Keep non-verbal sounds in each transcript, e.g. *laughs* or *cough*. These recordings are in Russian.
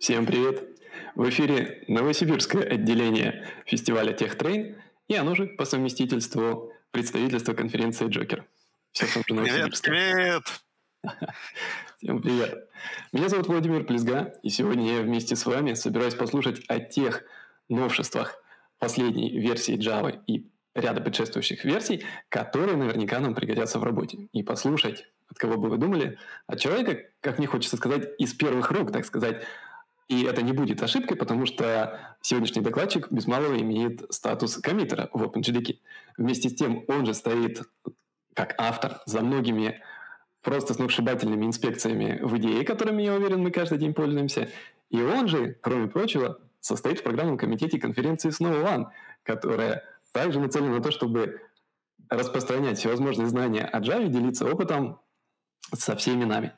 Всем привет! В эфире Новосибирское отделение фестиваля Техтрейн и оно же по совместительству представительство конференции Джокер. Всем Привет, привет! *laughs* Всем привет! Меня зовут Владимир Плезга, и сегодня я вместе с вами собираюсь послушать о тех новшествах последней версии Java и ряда предшествующих версий, которые наверняка нам пригодятся в работе. И послушать, от кого бы вы думали, от человека, как мне хочется сказать, из первых рук, так сказать, и это не будет ошибкой, потому что сегодняшний докладчик без малого имеет статус коммитера в OpenGDK. Вместе с тем он же стоит как автор за многими просто сногсшибательными инспекциями в идее, которыми, я уверен, мы каждый день пользуемся. И он же, кроме прочего, состоит в программном комитете конференции Snow One, которая также нацелена на то, чтобы распространять всевозможные знания о Java, и делиться опытом со всеми нами.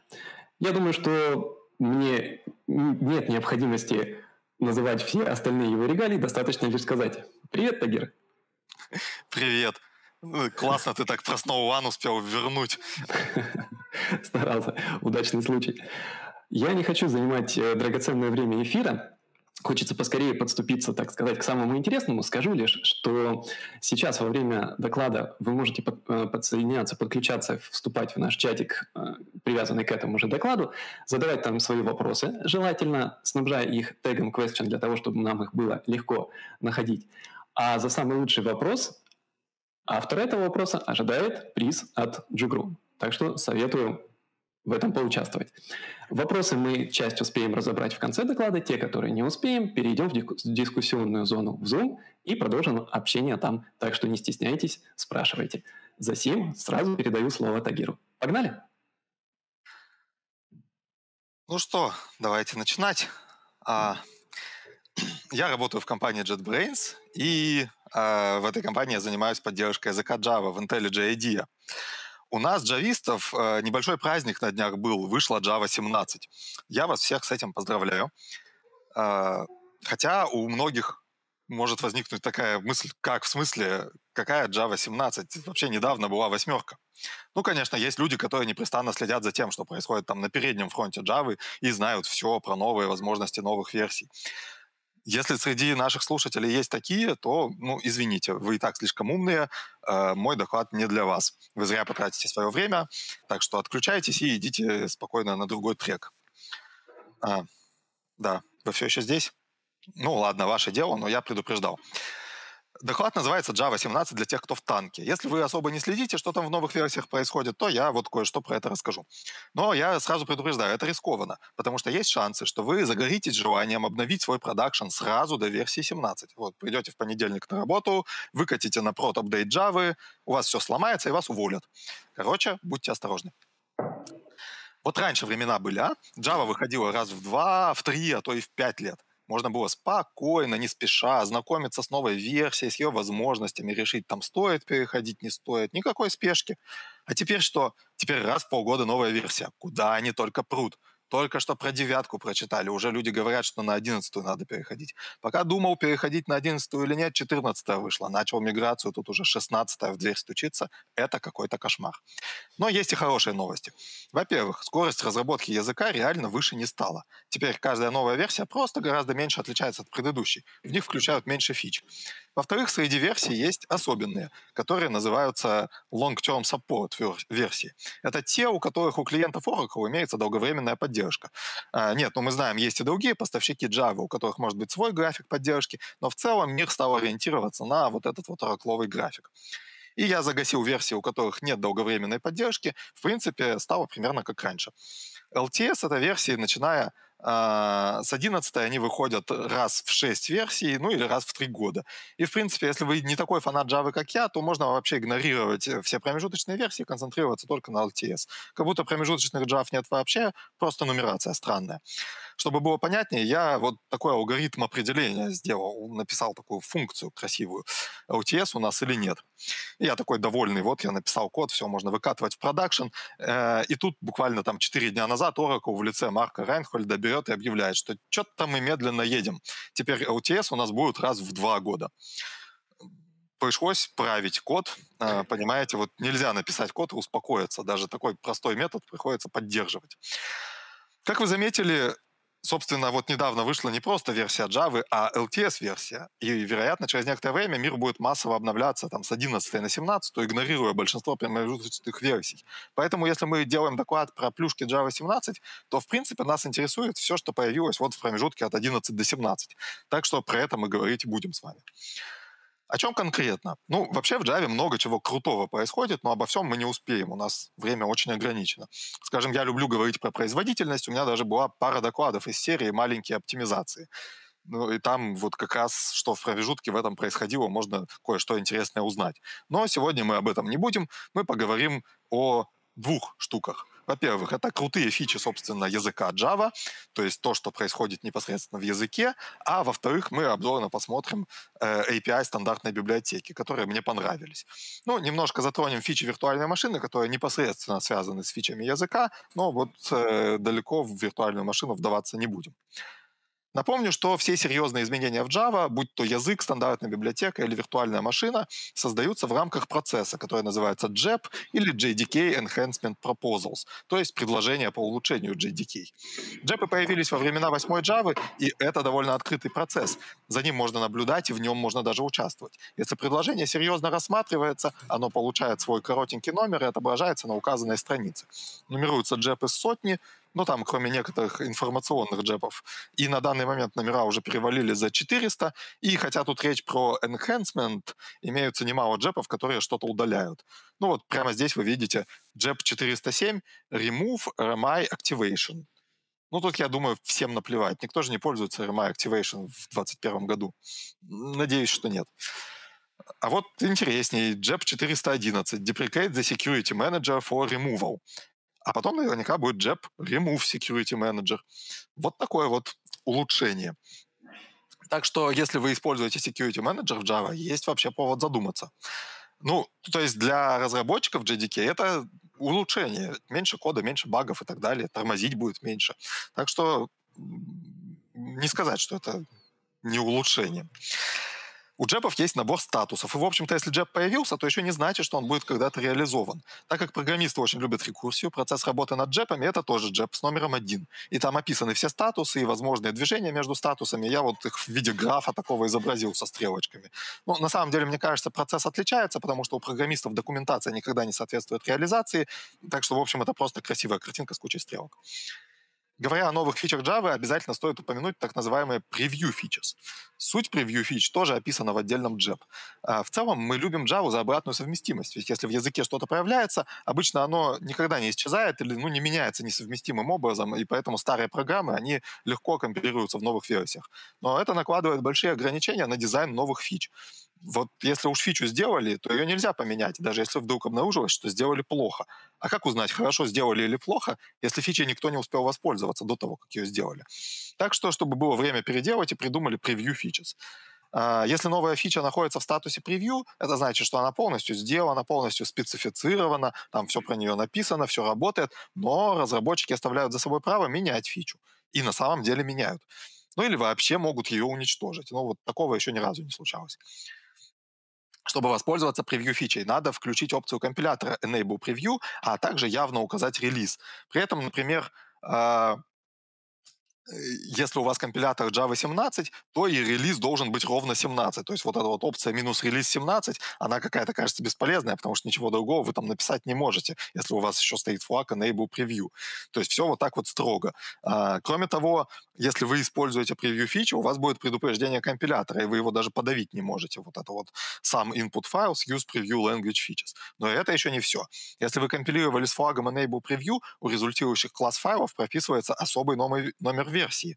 Я думаю, что мне нет необходимости называть все остальные его регалии, достаточно лишь сказать «Привет, Тагир!» *laughs* «Привет!» ну, Классно ты так про Snow One успел вернуть. *laughs* Старался. Удачный случай. Я не хочу занимать э, драгоценное время эфира, хочется поскорее подступиться, так сказать, к самому интересному, скажу лишь, что сейчас во время доклада вы можете э, подсоединяться, подключаться, вступать в наш чатик, э, привязанный к этому же докладу, задавать там свои вопросы, желательно снабжая их тегом question для того, чтобы нам их было легко находить. А за самый лучший вопрос автор этого вопроса ожидает приз от Джугру. Так что советую в этом поучаствовать. Вопросы мы часть успеем разобрать в конце доклада, те, которые не успеем, перейдем в дискуссионную зону в Zoom и продолжим общение там. Так что не стесняйтесь, спрашивайте. За сим сразу передаю слово Тагиру. Погнали! Ну что, давайте начинать. А, *clears throat* я работаю в компании JetBrains, и а, в этой компании я занимаюсь поддержкой языка Java в IntelliJ IDEA. У нас, джавистов, э, небольшой праздник на днях был, вышла Java 17. Я вас всех с этим поздравляю. Э, хотя у многих может возникнуть такая мысль, как в смысле, какая Java 17? Вообще недавно была восьмерка. Ну, конечно, есть люди, которые непрестанно следят за тем, что происходит там на переднем фронте Java и знают все про новые возможности новых версий. Если среди наших слушателей есть такие, то, ну, извините, вы и так слишком умные, э, мой доклад не для вас. Вы зря потратите свое время, так что отключайтесь и идите спокойно на другой трек. А, да, вы все еще здесь? Ну ладно, ваше дело, но я предупреждал доклад называется Java 17 для тех, кто в танке. Если вы особо не следите, что там в новых версиях происходит, то я вот кое-что про это расскажу. Но я сразу предупреждаю, это рискованно, потому что есть шансы, что вы загоритесь желанием обновить свой продакшн сразу до версии 17. Вот, придете в понедельник на работу, выкатите на прот апдейт Java, у вас все сломается и вас уволят. Короче, будьте осторожны. Вот раньше времена были, а? Java выходила раз в два, в три, а то и в пять лет можно было спокойно, не спеша, ознакомиться с новой версией, с ее возможностями, решить, там стоит переходить, не стоит, никакой спешки. А теперь что? Теперь раз в полгода новая версия. Куда они только прут? Только что про девятку прочитали, уже люди говорят, что на одиннадцатую надо переходить. Пока думал, переходить на одиннадцатую или нет, четырнадцатая вышла. Начал миграцию, тут уже шестнадцатая в дверь стучится. Это какой-то кошмар. Но есть и хорошие новости. Во-первых, скорость разработки языка реально выше не стала. Теперь каждая новая версия просто гораздо меньше отличается от предыдущей. В них включают меньше фич. Во-вторых, среди версий есть особенные, которые называются long-term support версии. Это те, у которых у клиентов Oracle имеется долговременная поддержка поддержка. А, нет, ну мы знаем, есть и другие поставщики Java, у которых может быть свой график поддержки, но в целом мир стал ориентироваться на вот этот вот оракловый график. И я загасил версии, у которых нет долговременной поддержки. В принципе, стало примерно как раньше. LTS — это версии, начиная а, с 11 они выходят раз в 6 версий, ну или раз в 3 года. И, в принципе, если вы не такой фанат Java, как я, то можно вообще игнорировать э, все промежуточные версии, концентрироваться только на LTS. Как будто промежуточных Java нет вообще, просто нумерация странная. Чтобы было понятнее, я вот такой алгоритм определения сделал, написал такую функцию красивую. LTS у нас или нет. И я такой довольный, вот я написал код, все, можно выкатывать в продакшн. Э, и тут буквально там 4 дня назад Oracle в лице Марка Райнхольда берет берет и объявляет, что что-то мы медленно едем. Теперь LTS у нас будет раз в два года. Пришлось править код, а, понимаете, вот нельзя написать код и успокоиться. Даже такой простой метод приходится поддерживать. Как вы заметили, собственно, вот недавно вышла не просто версия Java, а LTS-версия. И, вероятно, через некоторое время мир будет массово обновляться там, с 11 на 17, игнорируя большинство промежуточных версий. Поэтому, если мы делаем доклад про плюшки Java 17, то, в принципе, нас интересует все, что появилось вот в промежутке от 11 до 17. Так что про это мы говорить будем с вами. О чем конкретно? Ну, вообще в Java много чего крутого происходит, но обо всем мы не успеем, у нас время очень ограничено. Скажем, я люблю говорить про производительность, у меня даже была пара докладов из серии «Маленькие оптимизации». Ну, и там вот как раз, что в промежутке в этом происходило, можно кое-что интересное узнать. Но сегодня мы об этом не будем, мы поговорим о двух штуках. Во-первых, это крутые фичи, собственно, языка Java, то есть то, что происходит непосредственно в языке. А во-вторых, мы обзорно посмотрим э, API стандартной библиотеки, которые мне понравились. Ну, немножко затронем фичи виртуальной машины, которые непосредственно связаны с фичами языка, но вот э, далеко в виртуальную машину вдаваться не будем. Напомню, что все серьезные изменения в Java, будь то язык, стандартная библиотека или виртуальная машина, создаются в рамках процесса, который называется JEP или JDK Enhancement Proposals, то есть предложения по улучшению JDK. JEP появились во времена 8 Java, и это довольно открытый процесс. За ним можно наблюдать, и в нем можно даже участвовать. Если предложение серьезно рассматривается, оно получает свой коротенький номер и отображается на указанной странице. Нумеруются JEP из сотни, ну там кроме некоторых информационных джепов. И на данный момент номера уже перевалили за 400, и хотя тут речь про enhancement, имеются немало джепов, которые что-то удаляют. Ну вот прямо здесь вы видите джеп 407, remove RMI activation. Ну, тут, я думаю, всем наплевать. Никто же не пользуется RMI Activation в 2021 году. Надеюсь, что нет. А вот интереснее, JEP 411, Deprecate the Security Manager for Removal. А потом наверняка будет JEP Remove Security Manager. Вот такое вот улучшение. Так что, если вы используете Security Manager в Java, есть вообще повод задуматься. Ну, то есть для разработчиков JDK это улучшение. Меньше кода, меньше багов и так далее. Тормозить будет меньше. Так что не сказать, что это не улучшение у Джепов есть набор статусов. И, в общем-то, если Джеп появился, то еще не значит, что он будет когда-то реализован. Так как программисты очень любят рекурсию, процесс работы над джепами — это тоже Джеп с номером один. И там описаны все статусы и возможные движения между статусами. Я вот их в виде графа такого изобразил со стрелочками. Но ну, на самом деле, мне кажется, процесс отличается, потому что у программистов документация никогда не соответствует реализации. Так что, в общем, это просто красивая картинка с кучей стрелок. Говоря о новых фичах Java, обязательно стоит упомянуть так называемые превью features. Суть превью фич тоже описана в отдельном джеб. А, в целом мы любим Java за обратную совместимость, ведь если в языке что-то появляется, обычно оно никогда не исчезает или ну, не меняется несовместимым образом, и поэтому старые программы, они легко компилируются в новых версиях. Но это накладывает большие ограничения на дизайн новых фич вот если уж фичу сделали, то ее нельзя поменять, даже если вдруг обнаружилось, что сделали плохо. А как узнать, хорошо сделали или плохо, если фичей никто не успел воспользоваться до того, как ее сделали? Так что, чтобы было время переделать, и придумали превью фичес. А, если новая фича находится в статусе превью, это значит, что она полностью сделана, полностью специфицирована, там все про нее написано, все работает, но разработчики оставляют за собой право менять фичу. И на самом деле меняют. Ну или вообще могут ее уничтожить. Но ну вот такого еще ни разу не случалось. Чтобы воспользоваться превью-фичей, надо включить опцию компилятора Enable Preview, а также явно указать релиз. При этом, например, а, Э, если у вас компилятор Java 17, то и релиз должен быть ровно 17. То есть вот эта вот опция минус релиз 17, она какая-то кажется бесполезная, потому что ничего другого вы там написать не можете, если у вас еще стоит флаг enable preview. То есть все вот так вот строго. А, кроме того, если вы используете Preview фичи, у вас будет предупреждение компилятора, и вы его даже подавить не можете. Вот это вот сам input файл с use preview language features. Но это еще не все. Если вы компилировали с флагом enable preview, у результирующих класс файлов прописывается особый номер версии.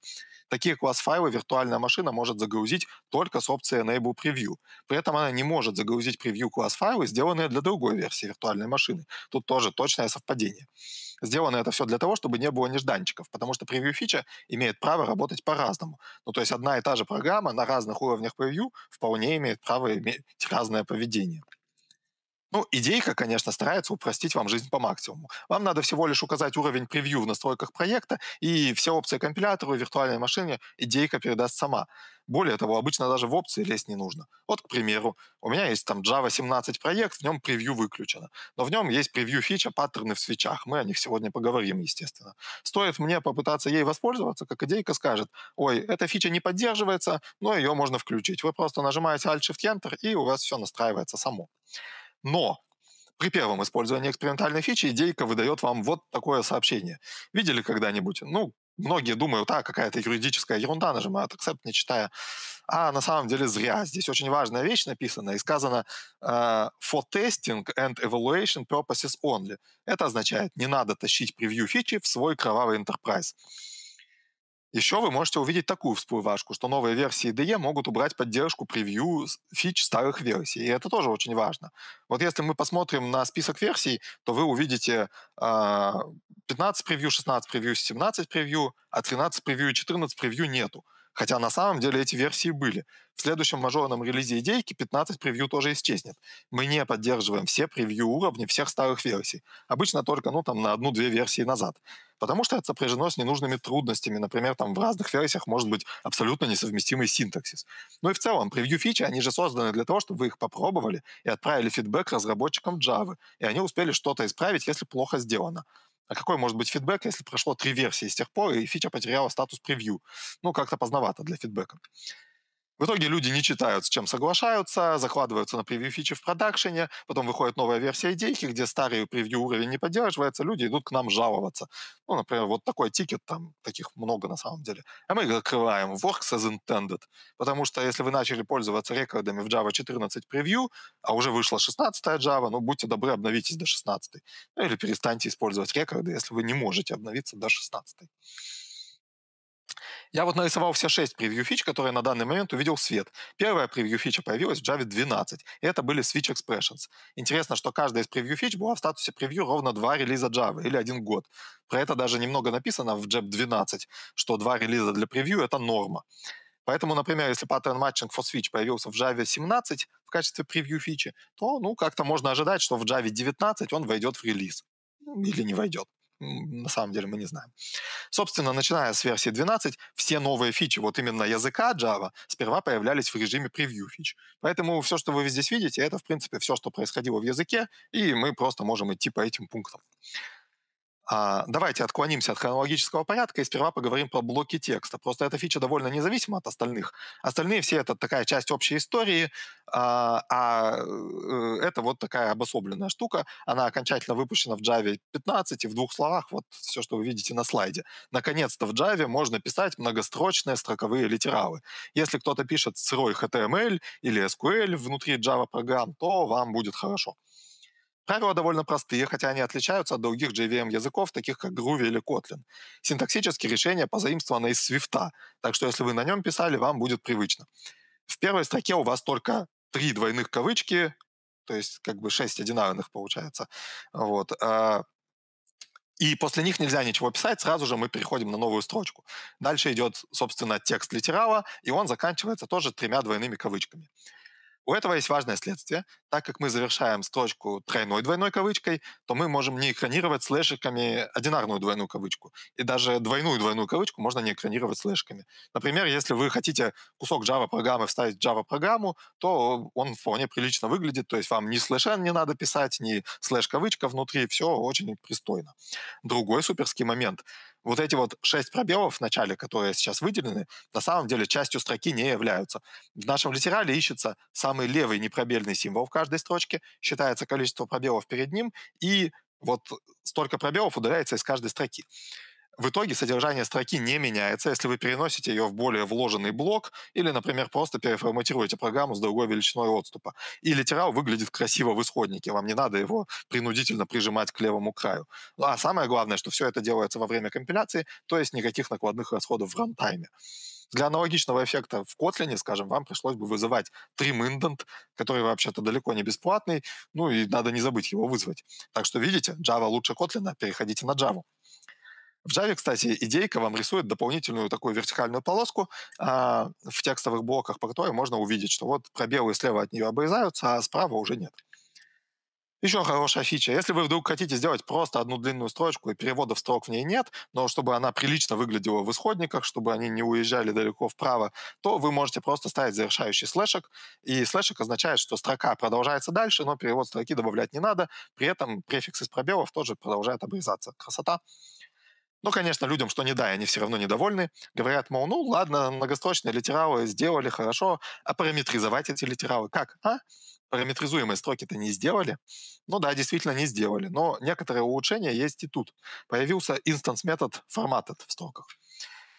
Такие класс-файлы виртуальная машина может загрузить только с опцией Enable Preview. При этом она не может загрузить превью класс-файлы, сделанные для другой версии виртуальной машины. Тут тоже точное совпадение. Сделано это все для того, чтобы не было нежданчиков, потому что превью-фича имеет право работать по-разному. Ну, то есть одна и та же программа на разных уровнях превью вполне имеет право иметь разное поведение. Ну, идейка, конечно, старается упростить вам жизнь по максимуму. Вам надо всего лишь указать уровень превью в настройках проекта, и все опции компилятору и виртуальной машине идейка передаст сама. Более того, обычно даже в опции лезть не нужно. Вот, к примеру, у меня есть там Java 17 проект, в нем превью выключено. Но в нем есть превью фича, паттерны в свечах. Мы о них сегодня поговорим, естественно. Стоит мне попытаться ей воспользоваться, как идейка скажет, ой, эта фича не поддерживается, но ее можно включить. Вы просто нажимаете Alt-Shift-Enter, и у вас все настраивается само. Но при первом использовании экспериментальной фичи идейка выдает вам вот такое сообщение. Видели когда-нибудь? Ну, многие думают, а, какая-то юридическая ерунда, нажимают accept, не читая. А на самом деле зря. Здесь очень важная вещь написана и сказано э, for testing and evaluation purposes only. Это означает, не надо тащить превью фичи в свой кровавый enterprise. Еще вы можете увидеть такую всплывашку, что новые версии IDE могут убрать поддержку превью фич старых версий, и это тоже очень важно. Вот если мы посмотрим на список версий, то вы увидите э, а, 15 превью, 16 превью, 17 превью, а 13 превью и 14 превью нету. Хотя на самом деле эти версии были. В следующем мажорном релизе идейки 15 превью тоже исчезнет. Мы не поддерживаем все превью уровни всех старых версий. Обычно только ну, там, на одну-две версии назад. Потому что это сопряжено с ненужными трудностями. Например, там в разных версиях может быть абсолютно несовместимый синтаксис. Ну и в целом, превью-фичи, они же созданы для того, чтобы вы их попробовали и отправили фидбэк разработчикам Java. И они успели что-то исправить, если плохо сделано. А какой может быть фидбэк, если прошло три версии с тех пор, и фича потеряла статус превью? Ну, как-то поздновато для фидбэка. В итоге люди не читают, с чем соглашаются, закладываются на превью-фичи в продакшене, потом выходит новая версия идейки, где старый превью-уровень не поддерживается, люди идут к нам жаловаться. Ну, например, вот такой тикет, там таких много на самом деле. А мы закрываем, works as intended, потому что если вы начали пользоваться рекордами в Java 14 превью, а уже вышла 16 Java, ну, будьте добры, обновитесь до 16. Ну, или перестаньте использовать рекорды, если вы не можете обновиться до 16. Я вот нарисовал все шесть превью-фич, которые на данный момент увидел свет. Первая превью-фича появилась в Java 12, и это были Switch Expressions. Интересно, что каждая из превью-фич была в статусе превью ровно два релиза Java, или один год. Про это даже немного написано в Jab 12, что два релиза для превью — это норма. Поэтому, например, если паттерн матчинг for switch появился в Java 17 в качестве превью фичи, то, ну, как-то можно ожидать, что в Java 19 он войдет в релиз. Или не войдет на самом деле мы не знаем. Собственно, начиная с версии 12, все новые фичи, вот именно языка Java, сперва появлялись в режиме превью фич. Поэтому все, что вы здесь видите, это, в принципе, все, что происходило в языке, и мы просто можем идти по этим пунктам. А, давайте отклонимся от хронологического порядка и сперва поговорим про блоки текста. Просто эта фича довольно независима от остальных. Остальные все это такая часть общей истории, а, а э, это вот такая обособленная штука. Она окончательно выпущена в Java 15, и в двух словах вот все, что вы видите на слайде. Наконец-то в Java можно писать многострочные строковые литералы. Если кто-то пишет сырой HTML или SQL внутри Java программ, то вам будет хорошо. Правила довольно простые, хотя они отличаются от других JVM-языков, таких как Groovy или Kotlin. Синтаксические решения позаимствованы из Swift, так что если вы на нем писали, вам будет привычно. В первой строке у вас только три двойных кавычки, то есть как бы шесть одинарных получается. Вот. А, и после них нельзя ничего писать, сразу же мы переходим на новую строчку. Дальше идет, собственно, текст литерала, и он заканчивается тоже тремя двойными кавычками. У этого есть важное следствие. Так как мы завершаем строчку тройной двойной кавычкой, то мы можем не экранировать слэшиками одинарную двойную кавычку. И даже двойную двойную кавычку можно не экранировать слэшками. Например, если вы хотите кусок Java-программы вставить в Java-программу, то он вполне прилично выглядит, то есть вам ни слэша не надо писать, ни слэш-кавычка внутри, все очень пристойно. Другой суперский момент — вот эти вот шесть пробелов в начале, которые сейчас выделены, на самом деле частью строки не являются. В нашем литерале ищется самый левый непробельный символ в каждой строчке, считается количество пробелов перед ним, и вот столько пробелов удаляется из каждой строки. В итоге содержание строки не меняется, если вы переносите ее в более вложенный блок или, например, просто переформатируете программу с другой величиной отступа. И литерал выглядит красиво в исходнике, вам не надо его принудительно прижимать к левому краю. Ну, а самое главное, что все это делается во время компиляции, то есть никаких накладных расходов в рантайме. Для аналогичного эффекта в Kotlin, скажем, вам пришлось бы вызывать trimindent, который вообще-то далеко не бесплатный, ну и надо не забыть его вызвать. Так что видите, Java лучше Kotlin, а переходите на Java. В Java, кстати, идейка вам рисует дополнительную такую вертикальную полоску а, в текстовых блоках, по которой можно увидеть, что вот пробелы слева от нее обрезаются, а справа уже нет. Еще хорошая фича. Если вы вдруг хотите сделать просто одну длинную строчку, и переводов строк в ней нет, но чтобы она прилично выглядела в исходниках, чтобы они не уезжали далеко вправо, то вы можете просто ставить завершающий слэшек. И слэшек означает, что строка продолжается дальше, но перевод строки добавлять не надо. При этом префикс из пробелов тоже продолжает обрезаться. Красота. Ну, конечно, людям, что не дай, они все равно недовольны. Говорят, мол, ну ладно, многострочные литералы сделали хорошо, а параметризовать эти литералы как, а? Параметризуемые строки-то не сделали? Ну да, действительно не сделали, но некоторые улучшения есть и тут. Появился инстанс-метод formatted в строках.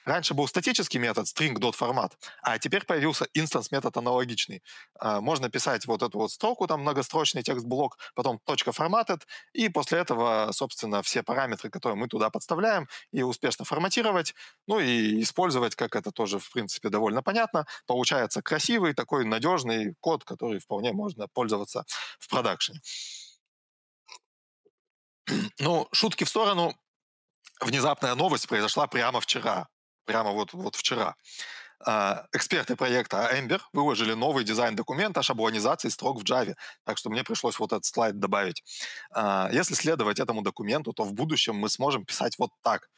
Раньше был статический метод, string.dot формат, а теперь появился instance метод аналогичный. А, можно писать вот эту вот строку, там многострочный текст-блок, потом точка .formatted, и после этого, собственно, все параметры, которые мы туда подставляем, и успешно форматировать, ну и использовать, как это тоже, в принципе, довольно понятно, получается красивый такой надежный код, который вполне можно пользоваться в продакшене. Ну, шутки в сторону, внезапная новость произошла прямо вчера прямо вот, вот вчера. А, эксперты проекта Ember выложили новый дизайн-документ о шаблонизации строк в Java, так что мне пришлось вот этот слайд добавить. А, если следовать этому документу, то в будущем мы сможем писать вот так –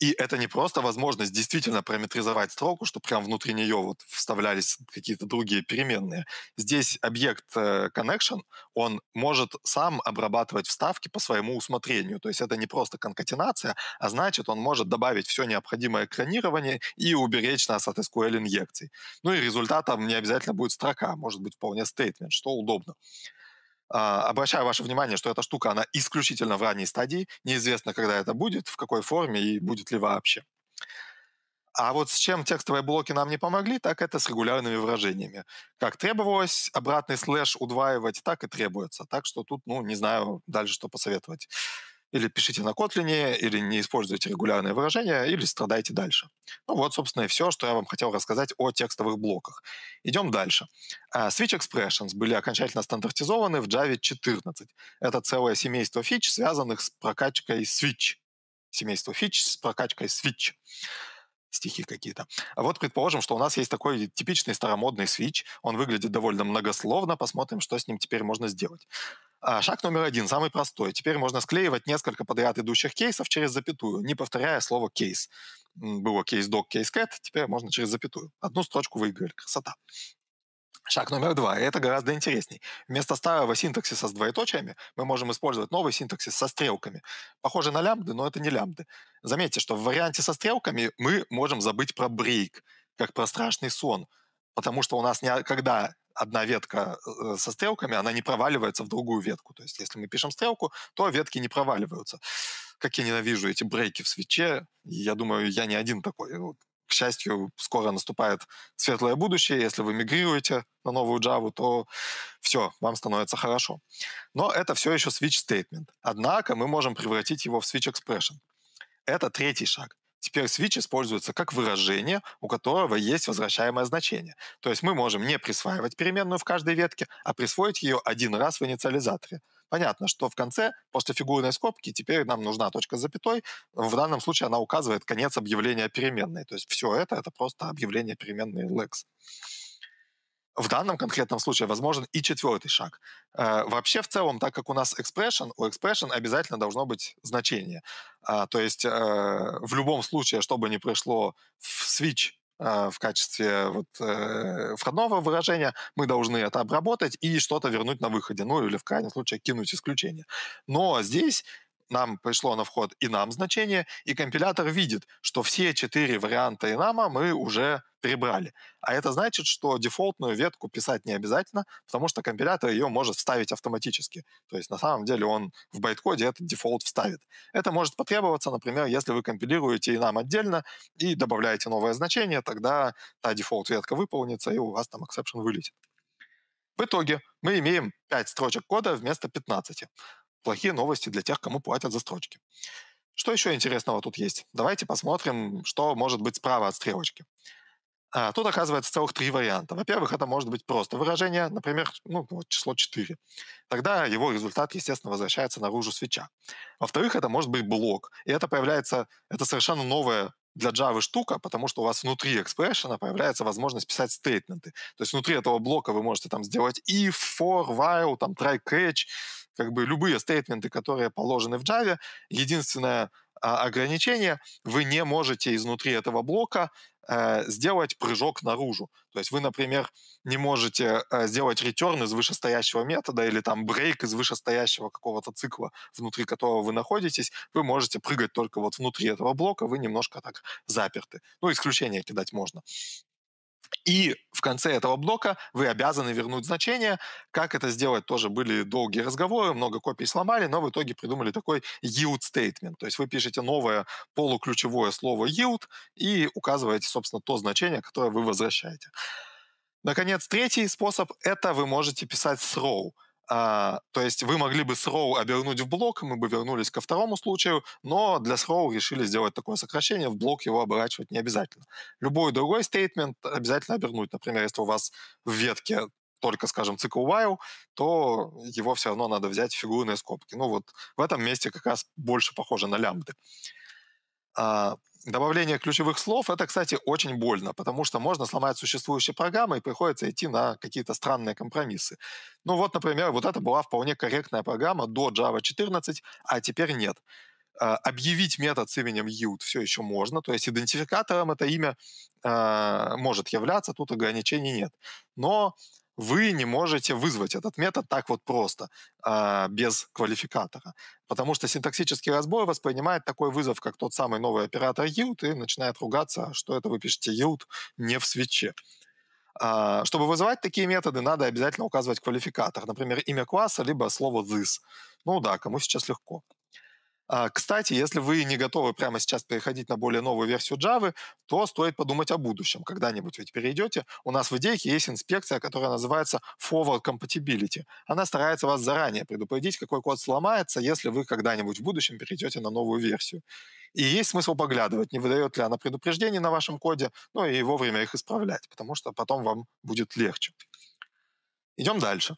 и это не просто возможность действительно параметризовать строку, чтобы прям внутри нее вот вставлялись какие-то другие переменные. Здесь объект э, connection, он может сам обрабатывать вставки по своему усмотрению. То есть это не просто конкатенация, а значит он может добавить все необходимое экранирование и уберечь нас от SQL инъекций. Ну и результатом не обязательно будет строка, может быть вполне стейтмент, что удобно. А, обращаю ваше внимание, что эта штука, она исключительно в ранней стадии. Неизвестно, когда это будет, в какой форме и будет ли вообще. А вот с чем текстовые блоки нам не помогли, так это с регулярными выражениями. Как требовалось обратный слэш удваивать, так и требуется. Так что тут, ну, не знаю дальше, что посоветовать. Или пишите на Kotlin, или не используйте регулярные выражения, или страдайте дальше. Ну вот, собственно, и все, что я вам хотел рассказать о текстовых блоках. Идем дальше. А, switch Expressions были окончательно стандартизованы в Java 14. Это целое семейство фич, связанных с прокачкой Switch. Семейство фич с прокачкой Switch стихи какие-то. А вот предположим, что у нас есть такой типичный старомодный switch. он выглядит довольно многословно, посмотрим, что с ним теперь можно сделать. А, шаг номер один, самый простой. Теперь можно склеивать несколько подряд идущих кейсов через запятую, не повторяя слово «кейс». Было «кейс-док», «кейс-кэт», теперь можно через запятую. Одну строчку выиграли. Красота. Шаг номер два, и это гораздо интересней. Вместо старого синтаксиса с двоеточиями мы можем использовать новый синтаксис со стрелками. Похоже на лямбды, но это не лямбды. Заметьте, что в варианте со стрелками мы можем забыть про брейк, как про страшный сон, потому что у нас не, когда одна ветка э, со стрелками, она не проваливается в другую ветку. То есть если мы пишем стрелку, то ветки не проваливаются. Как я ненавижу эти брейки в свече, я думаю, я не один такой. Вот, к счастью, скоро наступает светлое будущее. Если вы мигрируете на новую Java, то все, вам становится хорошо. Но это все еще switch statement. Однако мы можем превратить его в switch expression. Это третий шаг. Теперь switch используется как выражение, у которого есть возвращаемое значение. То есть мы можем не присваивать переменную в каждой ветке, а присвоить ее один раз в инициализаторе. Понятно, что в конце, после фигурной скобки, теперь нам нужна точка с запятой. В данном случае она указывает конец объявления переменной. То есть все это — это просто объявление переменной lex. В данном конкретном случае возможен и четвертый шаг. Э, вообще, в целом, так как у нас expression, у expression обязательно должно быть значение. А, то есть э, в любом случае, чтобы не пришло в switch э, в качестве вот, э, входного выражения, мы должны это обработать и что-то вернуть на выходе, ну или в крайнем случае кинуть исключение. Но здесь нам пришло на вход и нам значение, и компилятор видит, что все четыре варианта и нама мы уже прибрали, А это значит, что дефолтную ветку писать не обязательно, потому что компилятор ее может вставить автоматически. То есть на самом деле он в байткоде этот дефолт вставит. Это может потребоваться, например, если вы компилируете и нам отдельно и добавляете новое значение, тогда та дефолт-ветка выполнится, и у вас там exception вылетит. В итоге мы имеем 5 строчек кода вместо 15 плохие новости для тех, кому платят за строчки. Что еще интересного тут есть? Давайте посмотрим, что может быть справа от стрелочки. А, тут оказывается целых три варианта. Во-первых, это может быть просто выражение, например, ну, вот число 4. Тогда его результат, естественно, возвращается наружу свеча. Во-вторых, это может быть блок. И это появляется, это совершенно новая для Java штука, потому что у вас внутри экспрессиона появляется возможность писать стейтменты. То есть внутри этого блока вы можете там сделать if, for, while, там try, catch, как бы любые стейтменты, которые положены в Java. Единственное а, ограничение, вы не можете изнутри этого блока э, сделать прыжок наружу. То есть вы, например, не можете э, сделать return из вышестоящего метода или там break из вышестоящего какого-то цикла, внутри которого вы находитесь. Вы можете прыгать только вот внутри этого блока, вы немножко так заперты. Ну, исключение кидать можно. И в конце этого блока вы обязаны вернуть значение. Как это сделать, тоже были долгие разговоры, много копий сломали, но в итоге придумали такой yield statement. То есть вы пишете новое полуключевое слово yield и указываете, собственно, то значение, которое вы возвращаете. Наконец, третий способ – это вы можете писать throw – а, то есть вы могли бы сроу обернуть в блок, мы бы вернулись ко второму случаю, но для сроу решили сделать такое сокращение, в блок его оборачивать не обязательно. Любой другой стейтмент обязательно обернуть. Например, если у вас в ветке только, скажем, цикл while, то его все равно надо взять в фигурные скобки. Ну вот в этом месте как раз больше похоже на лямбды. А, Добавление ключевых слов – это, кстати, очень больно, потому что можно сломать существующие программы и приходится идти на какие-то странные компромиссы. Ну вот, например, вот это была вполне корректная программа до Java 14, а теперь нет. А, объявить метод с именем yield все еще можно, то есть идентификатором это имя а, может являться, тут ограничений нет. Но вы не можете вызвать этот метод так вот просто, а, без квалификатора. Потому что синтаксический разбой воспринимает такой вызов, как тот самый новый оператор yield, и начинает ругаться, что это вы пишете yield не в свече. А, чтобы вызывать такие методы, надо обязательно указывать квалификатор, например, имя класса, либо слово this. Ну да, кому сейчас легко. А, кстати, если вы не готовы прямо сейчас переходить на более новую версию Java, то стоит подумать о будущем. Когда-нибудь ведь перейдете. У нас в идейке есть инспекция, которая называется Forward Compatibility. Она старается вас заранее предупредить, какой код сломается, если вы когда-нибудь в будущем перейдете на новую версию. И есть смысл поглядывать, не выдает ли она предупреждений на вашем коде, ну и вовремя их исправлять, потому что потом вам будет легче. Идем дальше.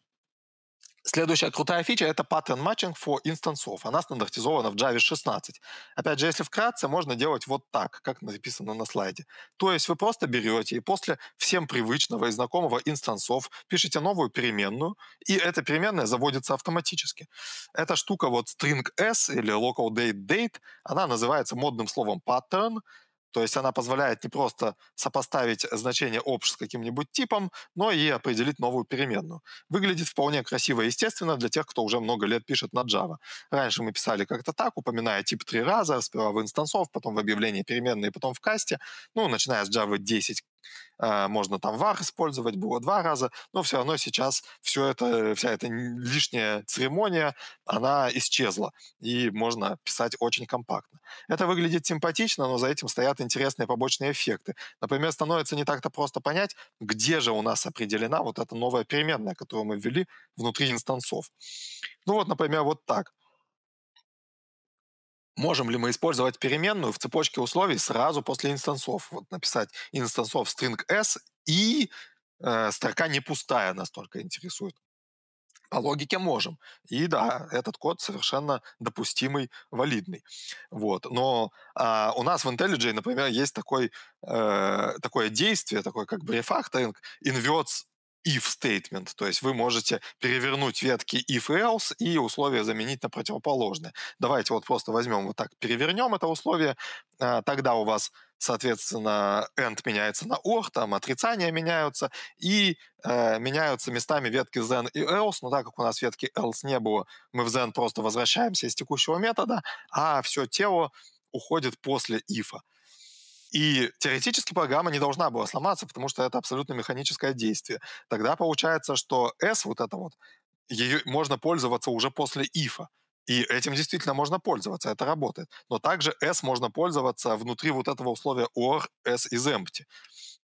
Следующая крутая фича — это Pattern Matching for Instance of. Она стандартизована в Java 16. Опять же, если вкратце, можно делать вот так, как написано на слайде. То есть вы просто берете и после всем привычного и знакомого Instance of пишете новую переменную, и эта переменная заводится автоматически. Эта штука вот string s или local date date, она называется модным словом pattern — то есть она позволяет не просто сопоставить значение общ с каким-нибудь типом, но и определить новую переменную. Выглядит вполне красиво и естественно для тех, кто уже много лет пишет на Java. Раньше мы писали как-то так, упоминая тип три раза, сперва в инстансов, потом в объявлении переменной, потом в касте. Ну, начиная с Java 10, Э, можно там вар использовать, было два раза, но все равно сейчас все это, вся эта лишняя церемония, она исчезла, и можно писать очень компактно. Это выглядит симпатично, но за этим стоят интересные побочные эффекты. Например, становится не так-то просто понять, где же у нас определена вот эта новая переменная, которую мы ввели внутри инстансов. Ну вот, например, вот так. Можем ли мы использовать переменную в цепочке условий сразу после инстансов? Вот написать инстансов string s и э, строка не пустая нас только интересует. По логике можем. И да, этот код совершенно допустимый, валидный. Вот. Но а, у нас в IntelliJ, например, есть такой, э, такое действие, такое как бы брефакторинг, inverts if statement, то есть вы можете перевернуть ветки if и else и условия заменить на противоположные. Давайте вот просто возьмем вот так, перевернем это условие, а, тогда у вас, соответственно, end меняется на or, там отрицания меняются, и э, меняются местами ветки then и else, но так как у нас ветки else не было, мы в then просто возвращаемся из текущего метода, а все тело уходит после if. И теоретически программа не должна была сломаться, потому что это абсолютно механическое действие. Тогда получается, что S вот это вот, ее можно пользоваться уже после ифа. И этим действительно можно пользоваться, это работает. Но также S можно пользоваться внутри вот этого условия OR S is empty.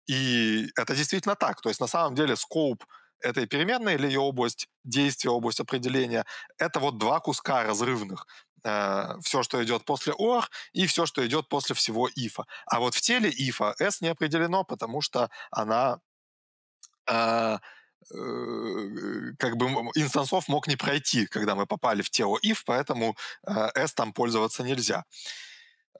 И это действительно так. То есть на самом деле scope этой переменной или ее область действия, область определения, это вот два куска разрывных. Э, все, что идет после or, и все, что идет после всего if. А вот в теле if s не определено, потому что она э, э, как бы инстансов мог не пройти, когда мы попали в тело if, поэтому э, s там пользоваться нельзя.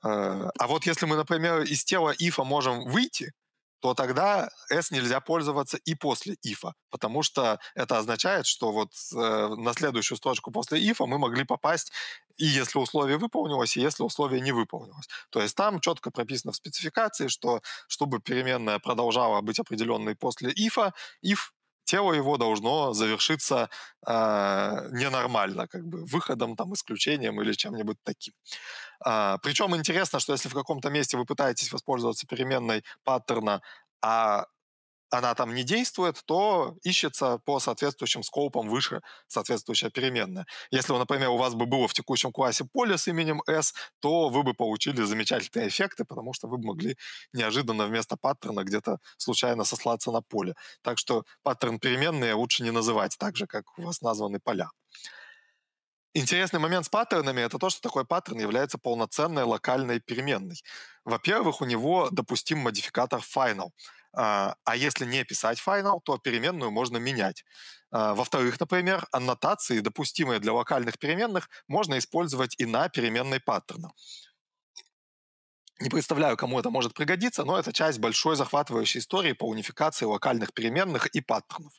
Э, а вот если мы, например, из тела if можем выйти, то тогда s нельзя пользоваться и после if, потому что это означает, что вот э, на следующую строчку после if мы могли попасть и если условие выполнилось, и если условие не выполнилось. То есть там четко прописано в спецификации, что чтобы переменная продолжала быть определенной после if, if тело его должно завершиться э, ненормально, как бы выходом, там, исключением или чем-нибудь таким. Э, а, причем интересно, что если в каком-то месте вы пытаетесь воспользоваться переменной паттерна, а она там не действует, то ищется по соответствующим скопам выше соответствующая переменная. Если, например, у вас бы было в текущем классе поле с именем S, то вы бы получили замечательные эффекты, потому что вы бы могли неожиданно вместо паттерна где-то случайно сослаться на поле. Так что паттерн переменные лучше не называть так же, как у вас названы поля. Интересный момент с паттернами — это то, что такой паттерн является полноценной локальной переменной. Во-первых, у него допустим модификатор final — а, а если не писать final, то переменную можно менять. А, во-вторых, например, аннотации, допустимые для локальных переменных, можно использовать и на переменной паттерна. Не представляю, кому это может пригодиться, но это часть большой захватывающей истории по унификации локальных переменных и паттернов.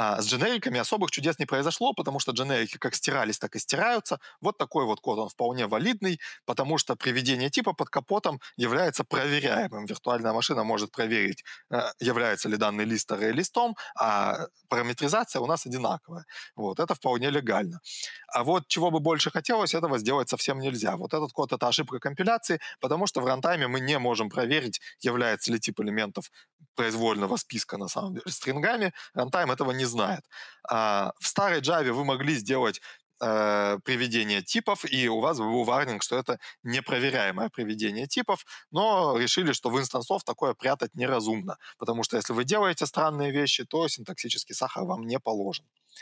А с дженериками особых чудес не произошло, потому что дженерики как стирались, так и стираются. Вот такой вот код, он вполне валидный, потому что приведение типа под капотом является проверяемым. Виртуальная машина может проверить, а, является ли данный лист листом, а параметризация у нас одинаковая. Вот, это вполне легально. А вот чего бы больше хотелось, этого сделать совсем нельзя. Вот этот код — это ошибка компиляции, потому что в рантайме мы не можем проверить, является ли тип элементов произвольного списка, на самом деле, стрингами. Рантайм этого не знает. А, в старой Java вы могли сделать э, приведение типов, и у вас был варнинг, что это непроверяемое приведение типов, но решили, что в инстансов такое прятать неразумно, потому что если вы делаете странные вещи, то синтаксический сахар вам не положен. Э,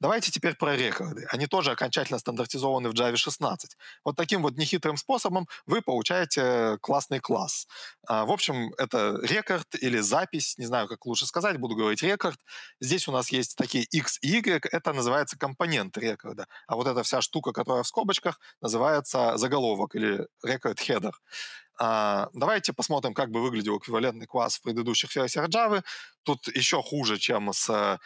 Давайте теперь про рекорды. Они тоже окончательно стандартизованы в Java 16. Вот таким вот нехитрым способом вы получаете классный класс. А, в общем, это рекорд или запись, не знаю, как лучше сказать, буду говорить рекорд. Здесь у нас есть такие x и y, это называется компонент рекорда. А вот эта вся штука, которая в скобочках, называется заголовок или рекорд хедер. А, давайте посмотрим, как бы выглядел эквивалентный класс в предыдущих версиях Java. Тут еще хуже, чем с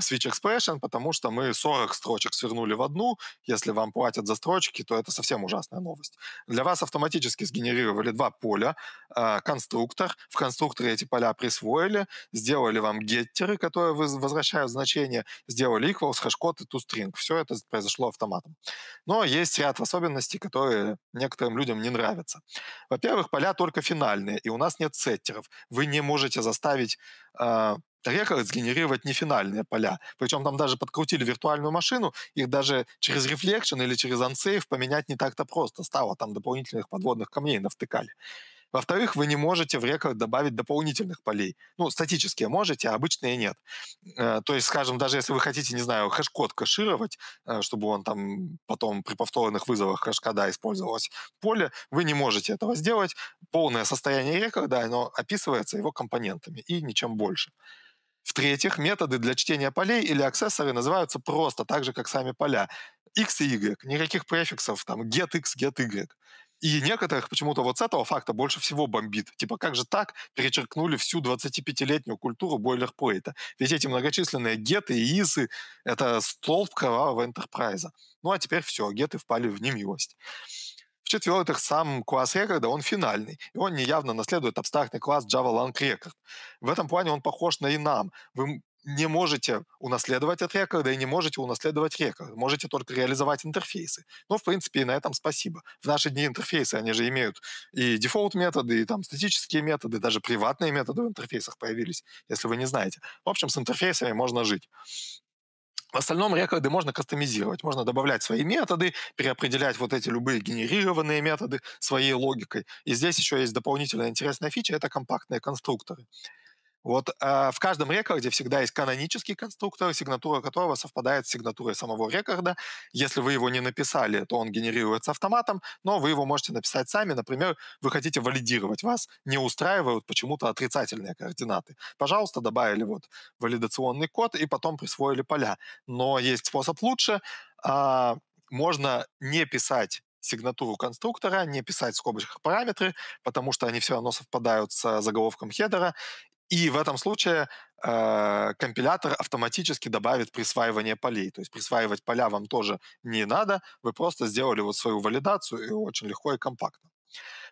switch expression, потому что мы 40 строчек свернули в одну. Если вам платят за строчки, то это совсем ужасная новость. Для вас автоматически сгенерировали два поля, э, конструктор. В конструкторе эти поля присвоили, сделали вам геттеры, которые возвращают значение, сделали equals, хэшкод и toString. Все это произошло автоматом. Но есть ряд особенностей, которые некоторым людям не нравятся. Во-первых, поля только финальные, и у нас нет сеттеров. Вы не можете заставить а, рекорд сгенерировать нефинальные поля. Причем там даже подкрутили виртуальную машину, их даже через Reflection или через Unsafe поменять не так-то просто. Стало там дополнительных подводных камней навтыкали. Во-вторых, вы не можете в рекорд добавить дополнительных полей. Ну, статические можете, а обычные нет. Э, то есть, скажем, даже если вы хотите, не знаю, хэш-код кэшировать, э, чтобы он там потом при повторных вызовах хэш-кода использовалось поле, вы не можете этого сделать. Полное состояние рекорда, оно описывается его компонентами и ничем больше. В-третьих, методы для чтения полей или аксессоры называются просто так же, как сами поля. X и Y, никаких префиксов, там, get X, get Y. И некоторых почему-то вот с этого факта больше всего бомбит. Типа, как же так перечеркнули всю 25-летнюю культуру бойлерплейта? Ведь эти многочисленные геты и изы это столб кровавого энтерпрайза. Ну а теперь все, геты впали в немилость. В-четвертых, сам класс рекорда, он финальный, и он неявно наследует абстрактный класс Java Lang Record. В этом плане он похож на Inam. Вы не можете унаследовать от рекорда и не можете унаследовать рекорд. Можете только реализовать интерфейсы. Ну, в принципе, и на этом спасибо. В наши дни интерфейсы, они же имеют и дефолт-методы, и там статические методы, даже приватные методы в интерфейсах появились, если вы не знаете. В общем, с интерфейсами можно жить. В остальном рекорды можно кастомизировать, можно добавлять свои методы, переопределять вот эти любые генерированные методы своей логикой. И здесь еще есть дополнительная интересная фича — это компактные конструкторы. Вот э, в каждом рекорде всегда есть канонический конструктор, сигнатура которого совпадает с сигнатурой самого рекорда. Если вы его не написали, то он генерируется автоматом, но вы его можете написать сами. Например, вы хотите валидировать, вас не устраивают почему-то отрицательные координаты. Пожалуйста, добавили вот валидационный код и потом присвоили поля. Но есть способ лучше. Э, можно не писать сигнатуру конструктора, не писать в скобочках параметры, потому что они все равно совпадают с заголовком хедера, и в этом случае э, компилятор автоматически добавит присваивание полей. То есть присваивать поля вам тоже не надо, вы просто сделали вот свою валидацию и очень легко и компактно.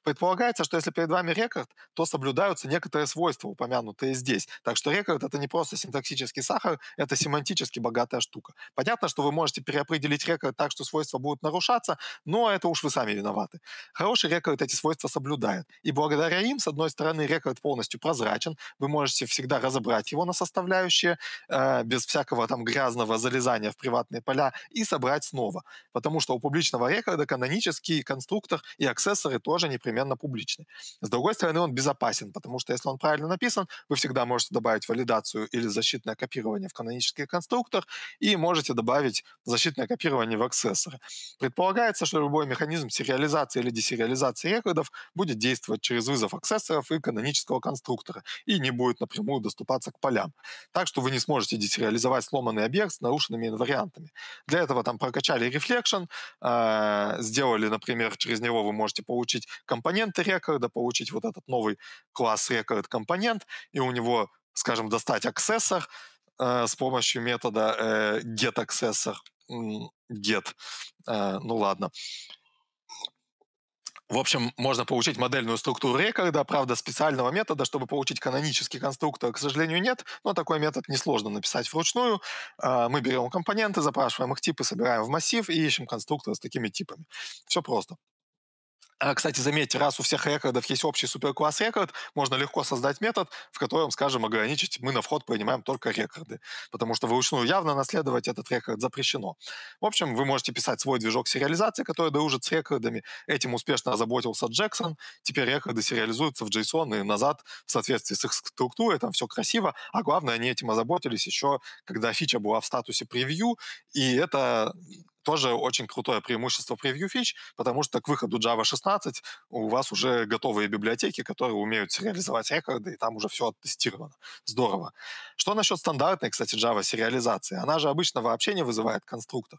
Предполагается, что если перед вами рекорд, то соблюдаются некоторые свойства, упомянутые здесь. Так что рекорд — это не просто синтаксический сахар, это семантически богатая штука. Понятно, что вы можете переопределить рекорд так, что свойства будут нарушаться, но это уж вы сами виноваты. Хороший рекорд эти свойства соблюдает. И благодаря им, с одной стороны, рекорд полностью прозрачен, вы можете всегда разобрать его на составляющие, э, без всякого там грязного залезания в приватные поля, и собрать снова. Потому что у публичного рекорда канонический конструктор и аксессоры тоже не непременно одновременно публичный. С другой стороны, он безопасен, потому что если он правильно написан, вы всегда можете добавить валидацию или защитное копирование в канонический конструктор и можете добавить защитное копирование в аксессоры. Предполагается, что любой механизм сериализации или десериализации рекордов будет действовать через вызов аксессоров и канонического конструктора и не будет напрямую доступаться к полям. Так что вы не сможете десериализовать сломанный объект с нарушенными инвариантами. Для этого там прокачали Reflection, э, сделали, например, через него вы можете получить комп компоненты рекорда, получить вот этот новый класс рекорд компонент и у него, скажем, достать аксессор э, с помощью метода э, getAccessor, get, э, ну ладно. В общем, можно получить модельную структуру рекорда, правда, специального метода, чтобы получить канонический конструктор, а, к сожалению, нет, но такой метод несложно написать вручную. А, мы берем компоненты, запрашиваем их типы, собираем в массив и ищем конструктор с такими типами. Все просто. А, кстати, заметьте, раз у всех рекордов есть общий суперкласс рекорд, можно легко создать метод, в котором, скажем, ограничить, мы на вход принимаем только рекорды, потому что вручную явно наследовать этот рекорд запрещено. В общем, вы можете писать свой движок сериализации, который дружит с рекордами. Этим успешно озаботился Джексон. Теперь рекорды сериализуются в JSON и назад в соответствии с их структурой, там все красиво. А главное, они этим озаботились еще, когда фича была в статусе превью, и это тоже очень крутое преимущество превью фич, потому что к выходу Java 16 у вас уже готовые библиотеки, которые умеют сериализовать рекорды, и там уже все оттестировано. Здорово. Что насчет стандартной, кстати, Java сериализации? Она же обычно вообще не вызывает конструктор.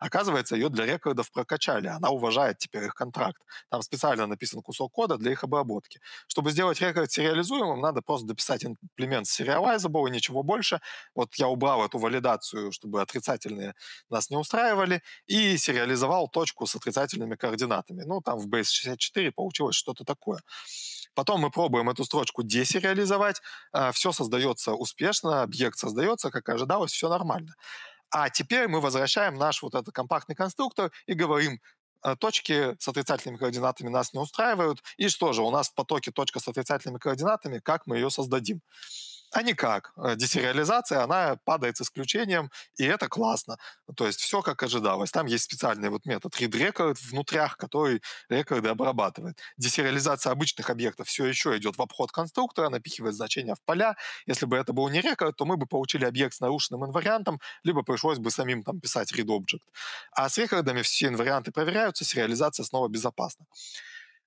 Оказывается, ее для рекордов прокачали, она уважает теперь их контракт. Там специально написан кусок кода для их обработки. Чтобы сделать рекорд сериализуемым, надо просто дописать имплемент serializable и ничего больше. Вот я убрал эту валидацию, чтобы отрицательные нас не устраивали, и сериализовал точку с отрицательными координатами. Ну, там в Base64 получилось что-то такое. Потом мы пробуем эту строчку десериализовать, э, все создается успешно, объект создается, как и ожидалось, все нормально. А теперь мы возвращаем наш вот этот компактный конструктор и говорим, э, точки с отрицательными координатами нас не устраивают, и что же, у нас в потоке точка с отрицательными координатами, как мы ее создадим? а никак. Э, десериализация, она падает с исключением, и это классно. То есть все как ожидалось. Там есть специальный вот метод read record внутрях, который рекорды обрабатывает. Десериализация обычных объектов все еще идет в обход конструктора, напихивает значения в поля. Если бы это был не рекорд, то мы бы получили объект с нарушенным инвариантом, либо пришлось бы самим там писать read object. А с рекордами все инварианты проверяются, сериализация снова безопасна.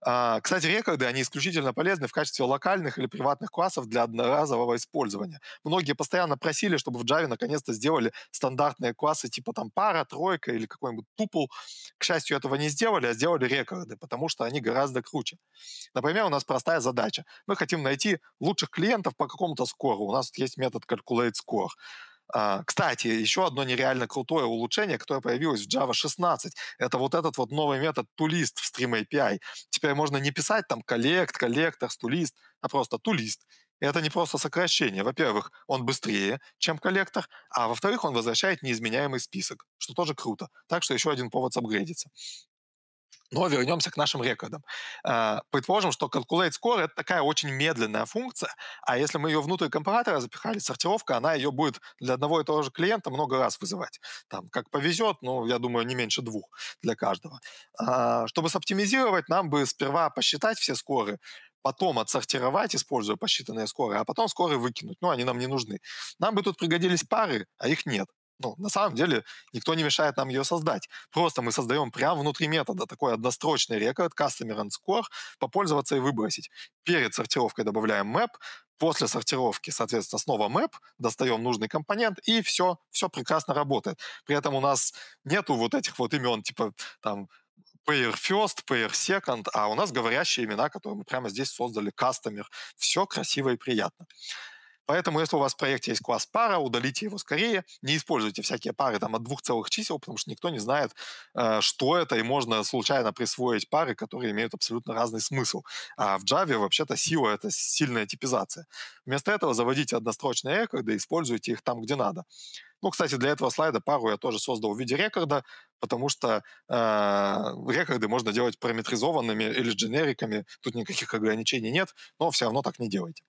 А, кстати, рекорды, они исключительно полезны в качестве локальных или приватных классов для одноразового использования. Многие постоянно просили, чтобы в Java наконец-то сделали стандартные классы типа там пара, тройка или какой-нибудь тупл. К счастью, этого не сделали, а сделали рекорды, потому что они гораздо круче. Например, у нас простая задача. Мы хотим найти лучших клиентов по какому-то скору. У нас есть метод calculate score. А, кстати, еще одно нереально крутое улучшение, которое появилось в Java 16, это вот этот вот новый метод toList в Stream API. Теперь можно не писать там collect, Collector toList, а просто toList. И это не просто сокращение. Во-первых, он быстрее, чем коллектор, а во-вторых, он возвращает неизменяемый список, что тоже круто. Так что еще один повод сапгрейдиться. Но вернемся к нашим рекордам. А, предположим, что calculate score — это такая очень медленная функция, а если мы ее внутрь компаратора запихали, сортировка, она ее будет для одного и того же клиента много раз вызывать. Там, как повезет, ну, я думаю, не меньше двух для каждого. А, чтобы соптимизировать, нам бы сперва посчитать все скоры, потом отсортировать, используя посчитанные скоры, а потом скоры выкинуть. Ну, они нам не нужны. Нам бы тут пригодились пары, а их нет ну, на самом деле никто не мешает нам ее создать. Просто мы создаем прямо внутри метода такой однострочный рекорд, customer and score, попользоваться и выбросить. Перед сортировкой добавляем map, после сортировки, соответственно, снова map, достаем нужный компонент, и все, все прекрасно работает. При этом у нас нету вот этих вот имен, типа там payer first, payer second, а у нас говорящие имена, которые мы прямо здесь создали, кастомер. Все красиво и приятно. Поэтому, если у вас в проекте есть класс пара, удалите его скорее. Не используйте всякие пары там, от двух целых чисел, потому что никто не знает, э, что это, и можно случайно присвоить пары, которые имеют абсолютно разный смысл. А в Java вообще-то сила — это сильная типизация. Вместо этого заводите однострочные рекорды и используйте их там, где надо. Ну, кстати, для этого слайда пару я тоже создал в виде рекорда, потому что э, рекорды можно делать параметризованными или дженериками, тут никаких ограничений нет, но все равно так не делайте.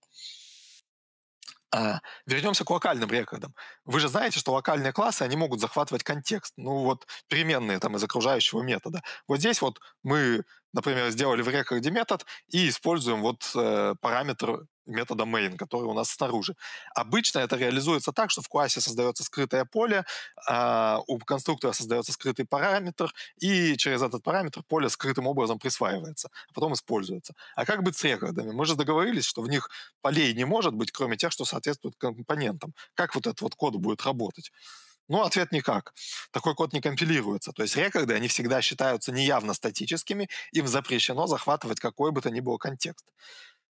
А, вернемся к локальным рекордам. Вы же знаете, что локальные классы, они могут захватывать контекст. Ну вот переменные там из окружающего метода. Вот здесь вот мы, например, сделали в рекорде метод и используем вот э, параметр метода main, который у нас снаружи. Обычно это реализуется так, что в классе создается скрытое поле, а, у конструктора создается скрытый параметр, и через этот параметр поле скрытым образом присваивается, а потом используется. А как быть с рекордами? Мы же договорились, что в них полей не может быть, кроме тех, что соответствуют компонентам. Как вот этот вот код будет работать? Ну, ответ никак. Такой код не компилируется. То есть рекорды, они всегда считаются неявно статическими, им запрещено захватывать какой бы то ни был контекст.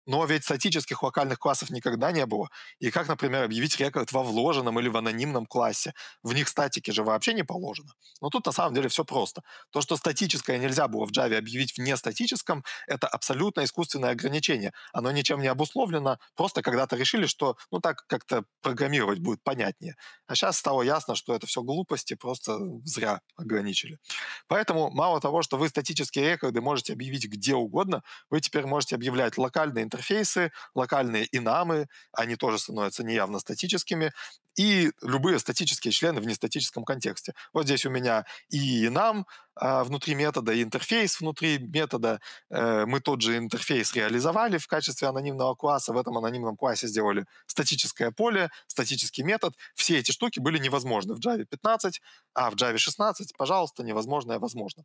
Но ведь статических локальных классов никогда не было. И как, например, объявить рекорд во вложенном или в анонимном классе? В них статики же вообще не положено. Но тут на самом деле все просто. То, что статическое нельзя было в Java объявить в нестатическом, это абсолютно искусственное ограничение. Оно ничем не обусловлено, просто когда-то решили, что ну так как-то программировать будет понятнее. А сейчас стало ясно, что это все глупости, просто зря ограничили. Поэтому мало того, что вы статические рекорды можете объявить где угодно, вы теперь можете объявлять локальные интерфейсы, локальные инамы, они тоже становятся неявно статическими, и любые статические члены в нестатическом контексте. Вот здесь у меня и инам э, внутри метода, и интерфейс внутри метода. Э, мы тот же интерфейс реализовали в качестве анонимного класса, в этом анонимном классе сделали статическое поле, статический метод. Все эти штуки были невозможны в Java 15, а в Java 16, пожалуйста, невозможное возможно. возможно.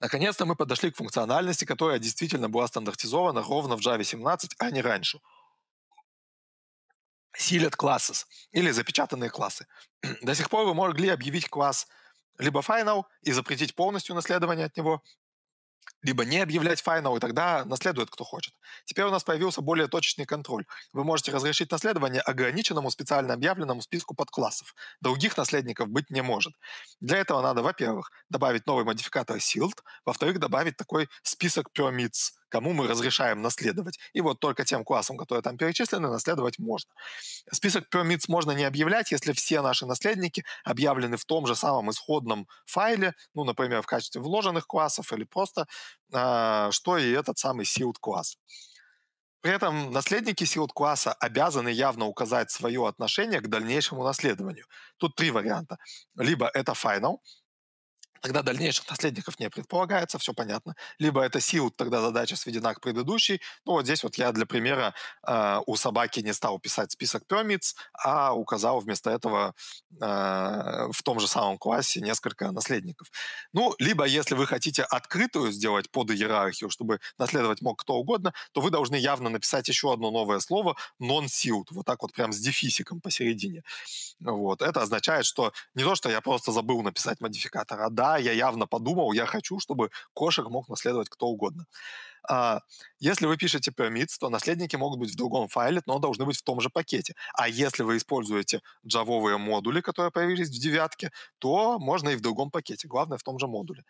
Наконец-то мы подошли к функциональности, которая действительно была стандартизована ровно в Java 17, а не раньше. Sealed classes или запечатанные классы. До сих пор вы могли объявить класс либо final и запретить полностью наследование от него, либо не объявлять final, и тогда наследует кто хочет. Теперь у нас появился более точечный контроль. Вы можете разрешить наследование ограниченному специально объявленному списку подклассов. Других наследников быть не может. Для этого надо, во-первых, добавить новый модификатор Sealed, во-вторых, добавить такой список permits, кому мы разрешаем наследовать. И вот только тем классам, которые там перечислены, наследовать можно. Список пермиц можно не объявлять, если все наши наследники объявлены в том же самом исходном файле, ну, например, в качестве вложенных классов или просто, э, что и этот самый sealed класс. При этом наследники силд класса обязаны явно указать свое отношение к дальнейшему наследованию. Тут три варианта. Либо это final, Тогда дальнейших наследников не предполагается, все понятно. Либо это сил, тогда задача сведена к предыдущей. Ну вот здесь вот я для примера э, у собаки не стал писать список пермиц, а указал вместо этого э, в том же самом классе несколько наследников. Ну, либо если вы хотите открытую сделать под иерархию, чтобы наследовать мог кто угодно, то вы должны явно написать еще одно новое слово non-suit, вот так вот прям с дефисиком посередине. Вот. Это означает, что не то, что я просто забыл написать модификатор, а да, да, я явно подумал, я хочу, чтобы кошек мог наследовать кто угодно. А, если вы пишете permits, то наследники могут быть в другом файле, но должны быть в том же пакете. А если вы используете джавовые модули, которые появились в девятке, то можно и в другом пакете. Главное, в том же модуле.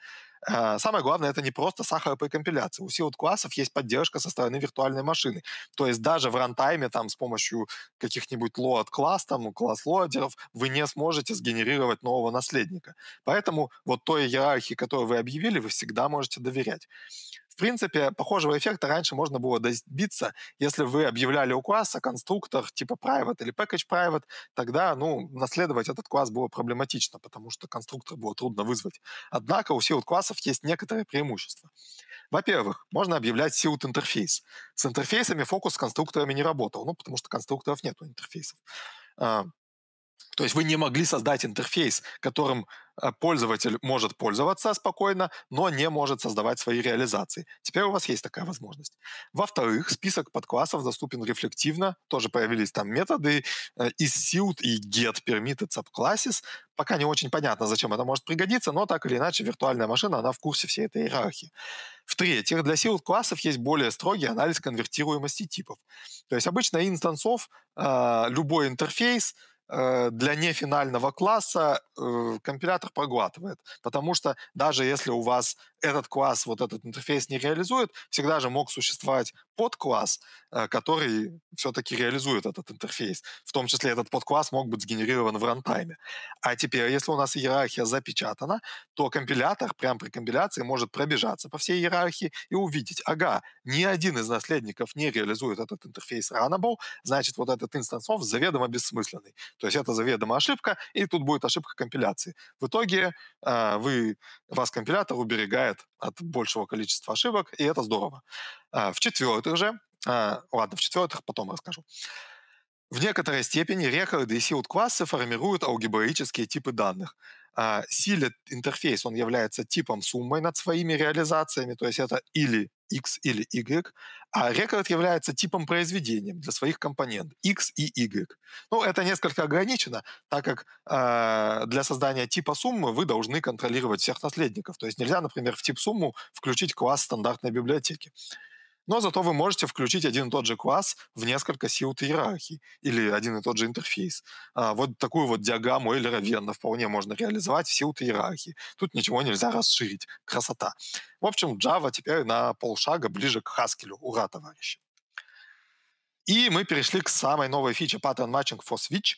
Э, самое главное, это не просто сахар при компиляции. У sealed классов есть поддержка со стороны виртуальной машины. То есть даже в рантайме там с помощью каких-нибудь load класс, там класс лоадеров, вы не сможете сгенерировать нового наследника. Поэтому вот той иерархии, которую вы объявили, вы всегда можете доверять. В принципе, похожего эффекта раньше можно было добиться, если вы объявляли у класса конструктор типа private или package private, тогда, ну, наследовать этот класс было проблематично, потому что конструктор было трудно вызвать. Однако у силут классов есть некоторые преимущества. Во-первых, можно объявлять силут интерфейс. С интерфейсами фокус с конструкторами не работал, ну, потому что конструкторов нет у интерфейсов. А, то есть вы не могли создать интерфейс, которым а, пользователь может пользоваться спокойно, но не может создавать свои реализации. Теперь у вас есть такая возможность. Во-вторых, список подклассов доступен рефлективно. Тоже появились там методы э, из suit и get permitted subclasses. Пока не очень понятно, зачем это может пригодиться, но так или иначе виртуальная машина, она в курсе всей этой иерархии. В-третьих, для сил классов есть более строгий анализ конвертируемости типов. То есть обычно инстансов э, любой интерфейс – Э, для нефинального класса э, компилятор проглатывает. Потому что даже если у вас этот класс, вот этот интерфейс не реализует, всегда же мог существовать подкласс, э, который все-таки реализует этот интерфейс. В том числе этот подкласс мог быть сгенерирован в рантайме. А теперь, если у нас иерархия запечатана, то компилятор прямо при компиляции может пробежаться по всей иерархии и увидеть, ага, ни один из наследников не реализует этот интерфейс runnable, значит, вот этот инстансов заведомо бессмысленный. То есть это заведомо ошибка, и тут будет ошибка компиляции. В итоге а, вы, вас компилятор уберегает от большего количества ошибок, и это здорово. А, в-четвертых же, а, ладно, в-четвертых потом расскажу. В некоторой степени рекорды и силд-классы формируют алгебраические типы данных а, силит интерфейс, он является типом суммой над своими реализациями, то есть это или x или y, а рекорд является типом произведением для своих компонент x и y. Ну, это несколько ограничено, так как э, для создания типа суммы вы должны контролировать всех наследников. То есть нельзя, например, в тип сумму включить класс стандартной библиотеки но зато вы можете включить один и тот же класс в несколько силт иерархий или один и тот же интерфейс. А, вот такую вот диаграмму или равенно вполне можно реализовать в силт иерархии. Тут ничего нельзя расширить. Красота. В общем, Java теперь на полшага ближе к Haskell. Ура, товарищи. И мы перешли к самой новой фиче Pattern Matching for Switch.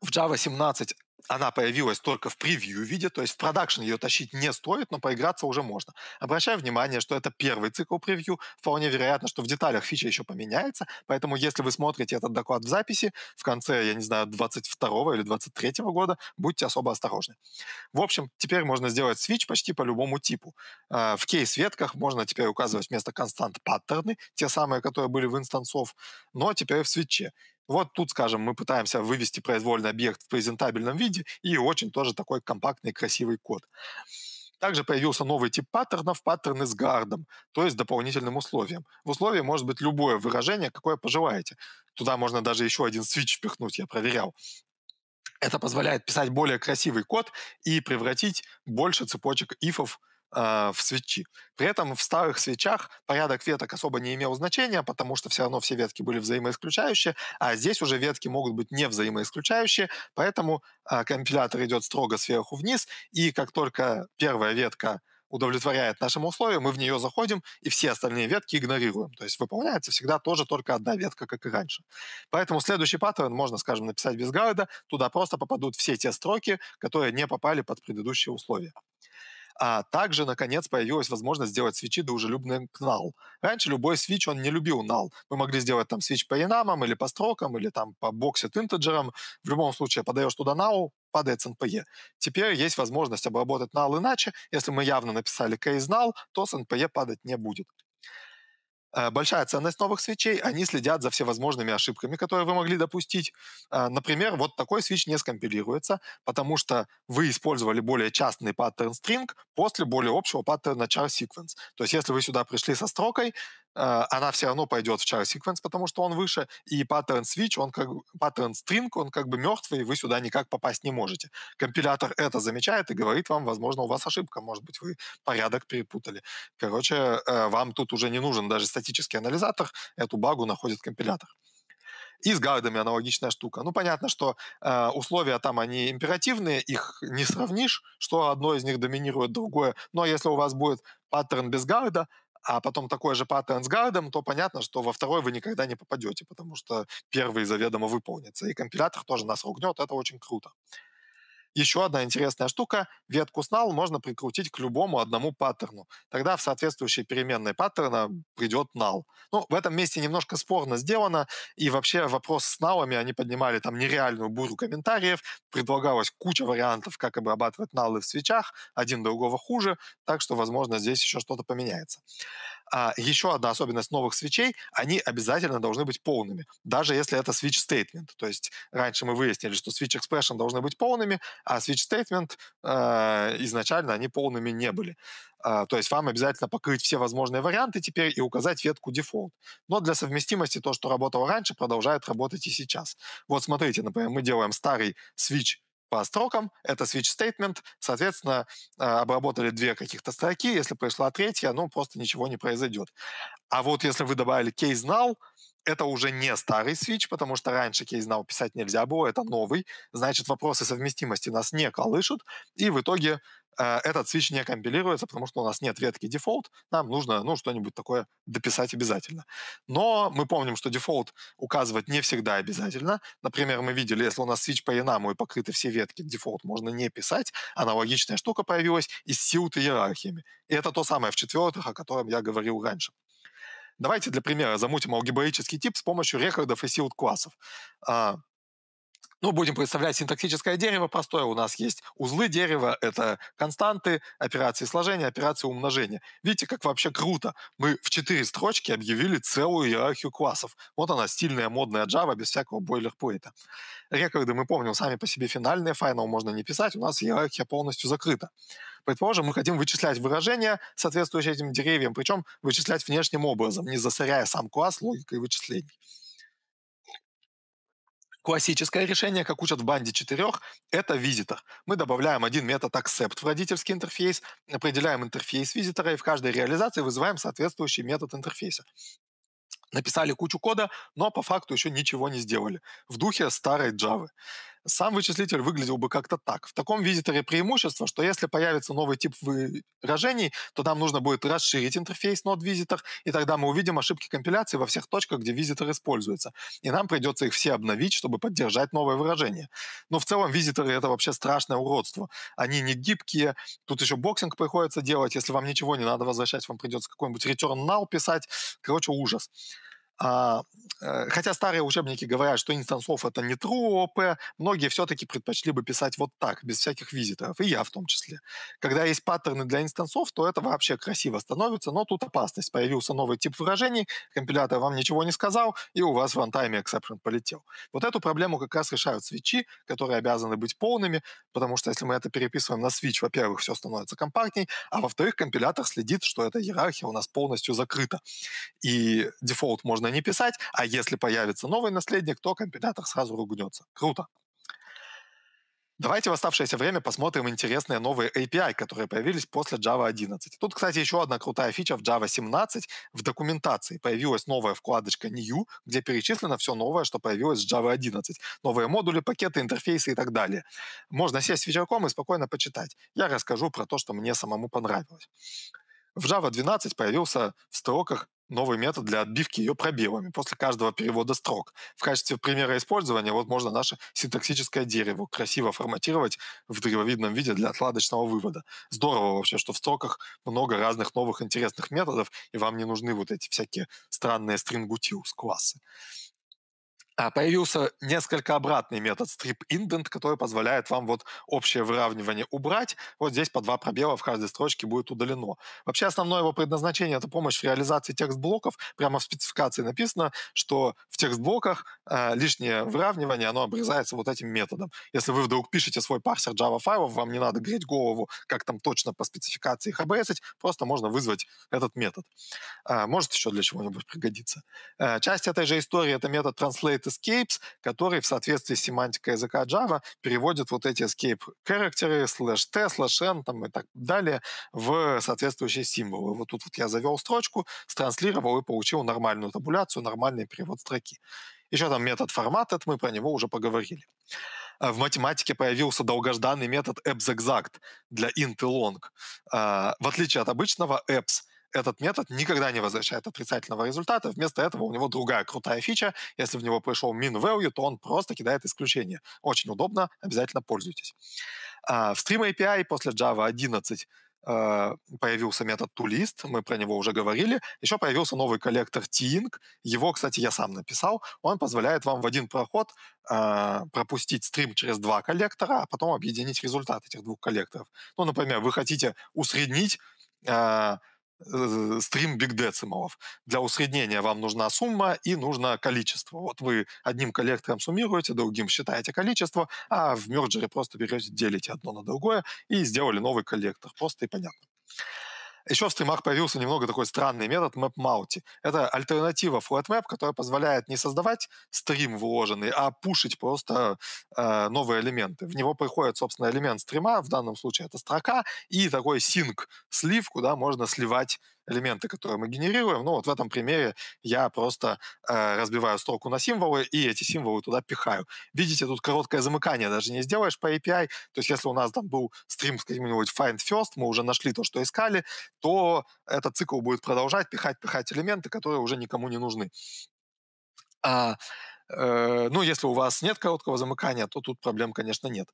В Java 17 она появилась только в превью виде, то есть в продакшн ее тащить не стоит, но поиграться уже можно. Обращаю внимание, что это первый цикл превью, вполне вероятно, что в деталях фича еще поменяется, поэтому если вы смотрите этот доклад в записи, в конце, я не знаю, 22 или 23 года, будьте особо осторожны. В общем, теперь можно сделать свич почти по любому типу. А, в кейс-ветках можно теперь указывать вместо констант паттерны, те самые, которые были в инстансов, но теперь в свитче. Вот тут, скажем, мы пытаемся вывести произвольный объект в презентабельном виде и очень тоже такой компактный красивый код. Также появился новый тип паттернов, паттерны с гардом, то есть дополнительным условием. В условии может быть любое выражение, какое пожелаете. Туда можно даже еще один свич впихнуть, я проверял. Это позволяет писать более красивый код и превратить больше цепочек ифов а, в свечи. При этом в старых свечах порядок веток особо не имел значения, потому что все равно все ветки были взаимоисключающие, а здесь уже ветки могут быть не взаимоисключающие, поэтому э, компилятор идет строго сверху вниз, и как только первая ветка удовлетворяет нашему условию, мы в нее заходим, и все остальные ветки игнорируем. То есть выполняется всегда тоже только одна ветка, как и раньше. Поэтому следующий паттерн можно, скажем, написать без гайда, туда просто попадут все те строки, которые не попали под предыдущие условия. А также, наконец, появилась возможность сделать свечи дружелюбным к нал Раньше любой свич, он не любил нал Мы могли сделать там свич по enum или по строкам, или там по боксе интеджерам. В любом случае, подаешь туда нал падает с NPE. Теперь есть возможность обработать нал иначе. Если мы явно написали case null, то с NPE падать не будет. Э, большая ценность новых свечей, они следят за всевозможными ошибками, которые вы могли допустить. Э, например, вот такой свич не скомпилируется, потому что вы использовали более частный паттерн string после более общего паттерна char sequence. То есть если вы сюда пришли со строкой, а, она все равно пойдет в char sequence, потому что он выше, и pattern switch, он как pattern string, он как бы мертвый, и вы сюда никак попасть не можете. Компилятор это замечает и говорит вам, возможно, у вас ошибка, может быть, вы порядок перепутали. Короче, э, вам тут уже не нужен даже статический анализатор, эту багу находит компилятор. И с гардами аналогичная штука. Ну, понятно, что э, условия там, они императивные, их не сравнишь, что одно из них доминирует другое. Но если у вас будет паттерн без гарда, а потом такой же паттерн с гардом, то понятно, что во второй вы никогда не попадете, потому что первый заведомо выполнится. И компилятор тоже нас ругнет, это очень круто. Еще одна интересная штука. Ветку снал можно прикрутить к любому одному паттерну. Тогда в соответствующей переменной паттерна придет нал. Ну, в этом месте немножко спорно сделано. И вообще вопрос с налами они поднимали там нереальную бурю комментариев. Предлагалось куча вариантов, как обрабатывать налы в свечах. Один другого хуже. Так что, возможно, здесь еще что-то поменяется. А, еще одна особенность новых свечей, они обязательно должны быть полными, даже если это switch statement. То есть раньше мы выяснили, что switch expression должны быть полными, а switch statement э, изначально они полными не были. Э, то есть вам обязательно покрыть все возможные варианты теперь и указать ветку default. Но для совместимости то, что работало раньше, продолжает работать и сейчас. Вот смотрите, например, мы делаем старый switch по строкам, это switch statement, соответственно, а, обработали две каких-то строки, если пришла третья, ну, просто ничего не произойдет. А вот если вы добавили case null, это уже не старый switch, потому что раньше case null писать нельзя было, это новый, значит, вопросы совместимости нас не колышут, и в итоге Э, этот свич не компилируется, потому что у нас нет ветки дефолт, нам нужно ну, что-нибудь такое дописать обязательно. Но мы помним, что дефолт указывать не всегда обязательно. Например, мы видели, если у нас свич по enum и покрыты все ветки, дефолт можно не писать. Аналогичная штука появилась и с силт и иерархиями. И это то самое в четвертых, о котором я говорил раньше. Давайте для примера замутим алгебраический тип с помощью рекордов и силт классов. А, ну, будем представлять синтаксическое дерево простое. У нас есть узлы дерева, это константы, операции сложения, операции умножения. Видите, как вообще круто. Мы в четыре строчки объявили целую иерархию классов. Вот она, стильная, модная Java, без всякого бойлерплейта. Рекорды, мы помним, сами по себе финальные, файл можно не писать, у нас иерархия полностью закрыта. Предположим, мы хотим вычислять выражения, соответствующие этим деревьям, причем вычислять внешним образом, не засоряя сам класс логикой вычислений. Классическое решение, как учат в банде четырех, это визитор. Мы добавляем один метод accept в родительский интерфейс, определяем интерфейс визитора и в каждой реализации вызываем соответствующий метод интерфейса написали кучу кода, но по факту еще ничего не сделали. В духе старой Java сам вычислитель выглядел бы как-то так. В таком визиторе преимущество, что если появится новый тип выражений, то нам нужно будет расширить интерфейс нод визитор, и тогда мы увидим ошибки компиляции во всех точках, где визитор используется. И нам придется их все обновить, чтобы поддержать новое выражение. Но в целом визиторы — это вообще страшное уродство. Они не гибкие, тут еще боксинг приходится делать, если вам ничего не надо возвращать, вам придется какой-нибудь return null писать. Короче, ужас. А, э, хотя старые учебники говорят, что инстансов это не тропы, многие все-таки предпочли бы писать вот так, без всяких визитов, и я в том числе. Когда есть паттерны для инстансов, то это вообще красиво становится, но тут опасность. Появился новый тип выражений, компилятор вам ничего не сказал, и у вас в runtime exception полетел. Вот эту проблему как раз решают свечи, которые обязаны быть полными, потому что если мы это переписываем на свич, во-первых, все становится компактней, а во-вторых, компилятор следит, что эта иерархия у нас полностью закрыта. И дефолт можно можно не писать, а если появится новый наследник, то компилятор сразу ругнется. Круто. Давайте в оставшееся время посмотрим интересные новые API, которые появились после Java 11. Тут, кстати, еще одна крутая фича в Java 17. В документации появилась новая вкладочка New, где перечислено все новое, что появилось с Java 11. Новые модули, пакеты, интерфейсы и так далее. Можно сесть вечерком и спокойно почитать. Я расскажу про то, что мне самому понравилось. В Java 12 появился в строках новый метод для отбивки ее пробелами после каждого перевода строк. В качестве примера использования вот можно наше синтаксическое дерево красиво форматировать в древовидном виде для отладочного вывода. Здорово вообще, что в строках много разных новых интересных методов, и вам не нужны вот эти всякие странные стрингутилс классы. А, появился несколько обратный метод strip indent, который позволяет вам вот общее выравнивание убрать. Вот здесь по два пробела в каждой строчке будет удалено. Вообще основное его предназначение — это помощь в реализации текст-блоков. Прямо в спецификации написано, что в текст-блоках э, лишнее выравнивание, оно обрезается вот этим методом. Если вы вдруг пишете свой парсер Java файлов, вам не надо греть голову, как там точно по спецификации их обрезать, просто можно вызвать этот метод. Э, может еще для чего-нибудь пригодиться. Э, часть этой же истории — это метод translate State Escapes, который в соответствии с семантикой языка Java переводит вот эти escape характеры, слэш T, слэш N там, и так далее в соответствующие символы. Вот тут вот я завел строчку, странслировал и получил нормальную табуляцию, нормальный перевод строки. Еще там метод формат formatted, мы про него уже поговорили. А, в математике появился долгожданный метод abs для int и long. А, в отличие от обычного abs – этот метод никогда не возвращает отрицательного результата, вместо этого у него другая крутая фича, если в него пришел min value, то он просто кидает исключение. Очень удобно, обязательно пользуйтесь. А, в Stream API после Java 11 э, появился метод toList, мы про него уже говорили. Еще появился новый коллектор Tink. Его, кстати, я сам написал. Он позволяет вам в один проход э, пропустить стрим через два коллектора, а потом объединить результат этих двух коллекторов. Ну, например, вы хотите усреднить э, Э, стрим биг децималов. Для усреднения вам нужна сумма и нужно количество. Вот вы одним коллектором суммируете, другим считаете количество, а в мерджере просто берете, делите одно на другое и сделали новый коллектор. Просто и понятно. Еще в стримах появился немного такой странный метод MapMaути. Это альтернатива FlatMap, которая позволяет не создавать стрим вложенный, а пушить просто э, новые элементы. В него приходит, собственно, элемент стрима, в данном случае это строка, и такой синк слив, куда можно сливать элементы, которые мы генерируем. Ну, вот в этом примере я просто э, разбиваю строку на символы и эти символы туда пихаю. Видите, тут короткое замыкание даже не сделаешь по API. То есть, если у нас там был стрим с каким-нибудь find first, мы уже нашли то, что искали, то этот цикл будет продолжать пихать, пихать элементы, которые уже никому не нужны. А, э, ну, если у вас нет короткого замыкания, то тут проблем, конечно, нет.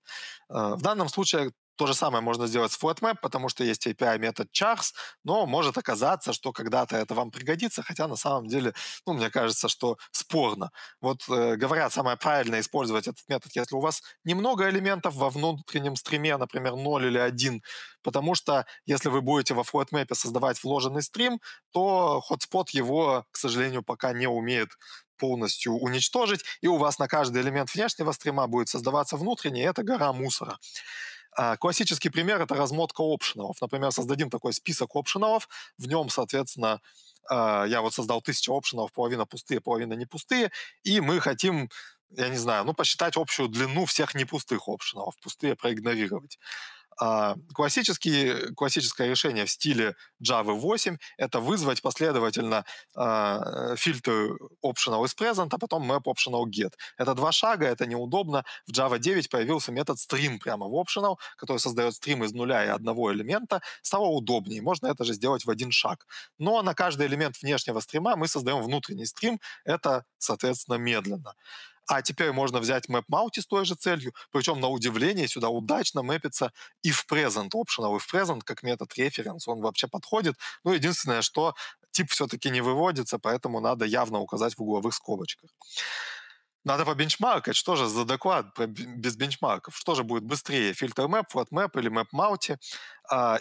Э, в данном случае то же самое можно сделать с FlatMap, потому что есть API метод chars, но может оказаться, что когда-то это вам пригодится, хотя на самом деле, ну, мне кажется, что спорно. Вот э, говорят, самое правильное использовать этот метод, если у вас немного элементов во внутреннем стриме, например, 0 или 1, потому что если вы будете во FlatMap создавать вложенный стрим, то hotspot его, к сожалению, пока не умеет полностью уничтожить, и у вас на каждый элемент внешнего стрима будет создаваться внутренний, и это гора мусора. А, классический пример – это размотка опшеналов. Например, создадим такой список опшеналов, в нем, соответственно, а, я вот создал тысячу опшенов, половина пустые, половина не пустые, и мы хотим, я не знаю, ну, посчитать общую длину всех не пустых опшенов, пустые проигнорировать. А, классические, классическое решение в стиле Java 8 — это вызвать последовательно а, фильтр optional is present, а потом map optional get. Это два шага, это неудобно. В Java 9 появился метод stream прямо в optional, который создает стрим из нуля и одного элемента. Стало удобнее, можно это же сделать в один шаг. Но на каждый элемент внешнего стрима мы создаем внутренний стрим, это, соответственно, медленно а теперь можно взять MapMaути с той же целью, причем на удивление сюда удачно мэпится и в present optional, и в present как метод референс, он вообще подходит. Ну, единственное, что тип все-таки не выводится, поэтому надо явно указать в угловых скобочках. Надо побенчмаркать, что же за доклад без бенчмарков, что же будет быстрее, фильтр мэп, флот мэп или мэп маути.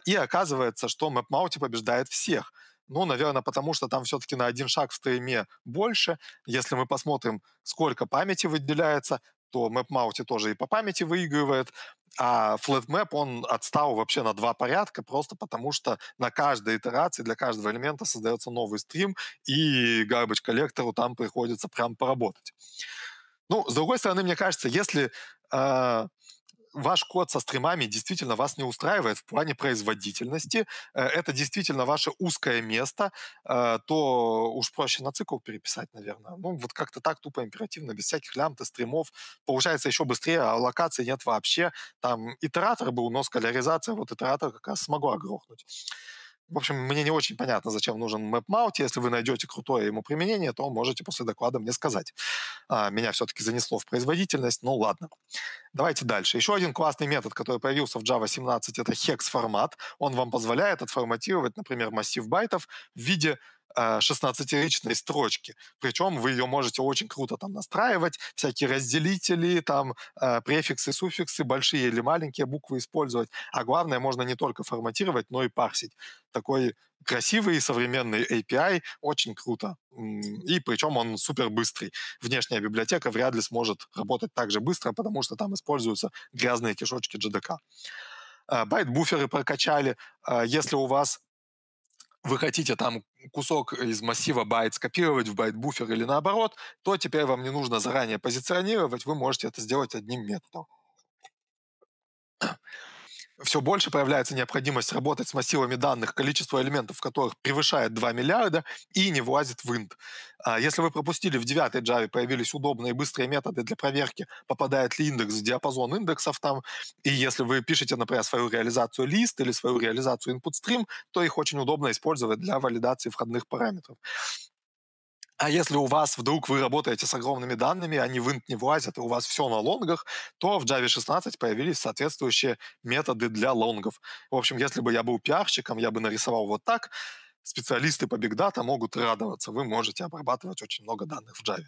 И оказывается, что мэп маути побеждает всех – ну, наверное, потому что там все-таки на один шаг в стриме больше. Если мы посмотрим, сколько памяти выделяется, то MapMaut тоже и по памяти выигрывает, а FlatMap, он отстал вообще на два порядка, просто потому что на каждой итерации для каждого элемента создается новый стрим, и garbage коллектору там приходится прям поработать. Ну, с другой стороны, мне кажется, если э, ваш код со стримами действительно вас не устраивает в плане производительности, э, это действительно ваше узкое место, э, то уж проще на цикл переписать, наверное. Ну, вот как-то так тупо императивно, без всяких лямбда, стримов. Получается еще быстрее, а локации нет вообще. Там итератор был, но скаляризация, вот итератор как раз смогла грохнуть. В общем, мне не очень понятно, зачем нужен MapMount. Если вы найдете крутое ему применение, то можете после доклада мне сказать. А, меня все-таки занесло в производительность, ну ладно. Давайте дальше. Еще один классный метод, который появился в Java 17, это hex-формат. Он вам позволяет отформатировать, например, массив байтов в виде 16-ричной а, строчки. Причем вы ее можете очень круто там настраивать, всякие разделители, там а, префиксы, суффиксы, большие или маленькие буквы использовать. А главное, можно не только форматировать, но и парсить. Такой красивый и современный API, очень круто. И причем он супер быстрый. Внешняя библиотека вряд ли сможет работать так же быстро, потому что там используются грязные кишочки JDK. А, байт-буферы прокачали. Если у вас вы хотите там кусок из массива байт скопировать в байт-буфер или наоборот, то теперь вам не нужно заранее позиционировать, вы можете это сделать одним методом все больше появляется необходимость работать с массивами данных, количество элементов которых превышает 2 миллиарда и не влазит в инт. А, если вы пропустили в девятой Java, появились удобные и быстрые методы для проверки, попадает ли индекс в диапазон индексов там, и если вы пишете, например, свою реализацию лист или свою реализацию input stream, то их очень удобно использовать для валидации входных параметров. А если у вас вдруг вы работаете с огромными данными, они а в int не влазят, и у вас все на лонгах, то в Java 16 появились соответствующие методы для лонгов. В общем, если бы я был пиарщиком, я бы нарисовал вот так. Специалисты по Big Data могут радоваться. Вы можете обрабатывать очень много данных в Java.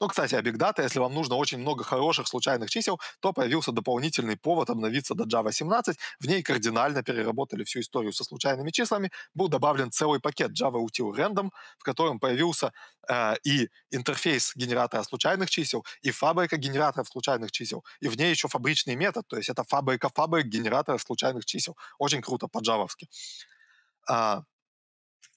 Ну, кстати, о Big Data, если вам нужно очень много хороших случайных чисел, то появился дополнительный повод обновиться до Java 17. В ней кардинально переработали всю историю со случайными числами. Был добавлен целый пакет Java Util Random, в котором появился э, и интерфейс генератора случайных чисел, и фабрика генераторов случайных чисел, и в ней еще фабричный метод, то есть это фабрика фабрик генераторов случайных чисел. Очень круто по-джавовски. А,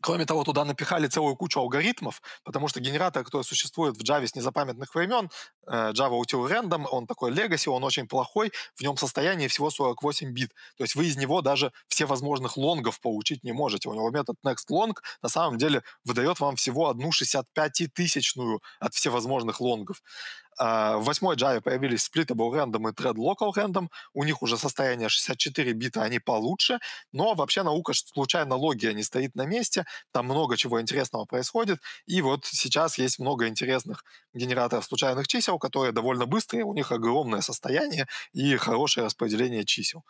Кроме того, туда напихали целую кучу алгоритмов, потому что генератор, который существует в Java с незапамятных времен, э, Java Util Random, он такой legacy, он очень плохой, в нем состояние всего 48 бит. То есть вы из него даже все возможных лонгов получить не можете. У него метод nextLong на самом деле выдает вам всего одну 65-тысячную от всевозможных лонгов. А, в восьмой Java появились Splittable Random и Thread Local Random. У них уже состояние 64 бита, они получше. Но вообще наука случайно логия не стоит на месте. Там много чего интересного происходит. И вот сейчас есть много интересных генераторов случайных чисел, которые довольно быстрые, у них огромное состояние и хорошее распределение чисел.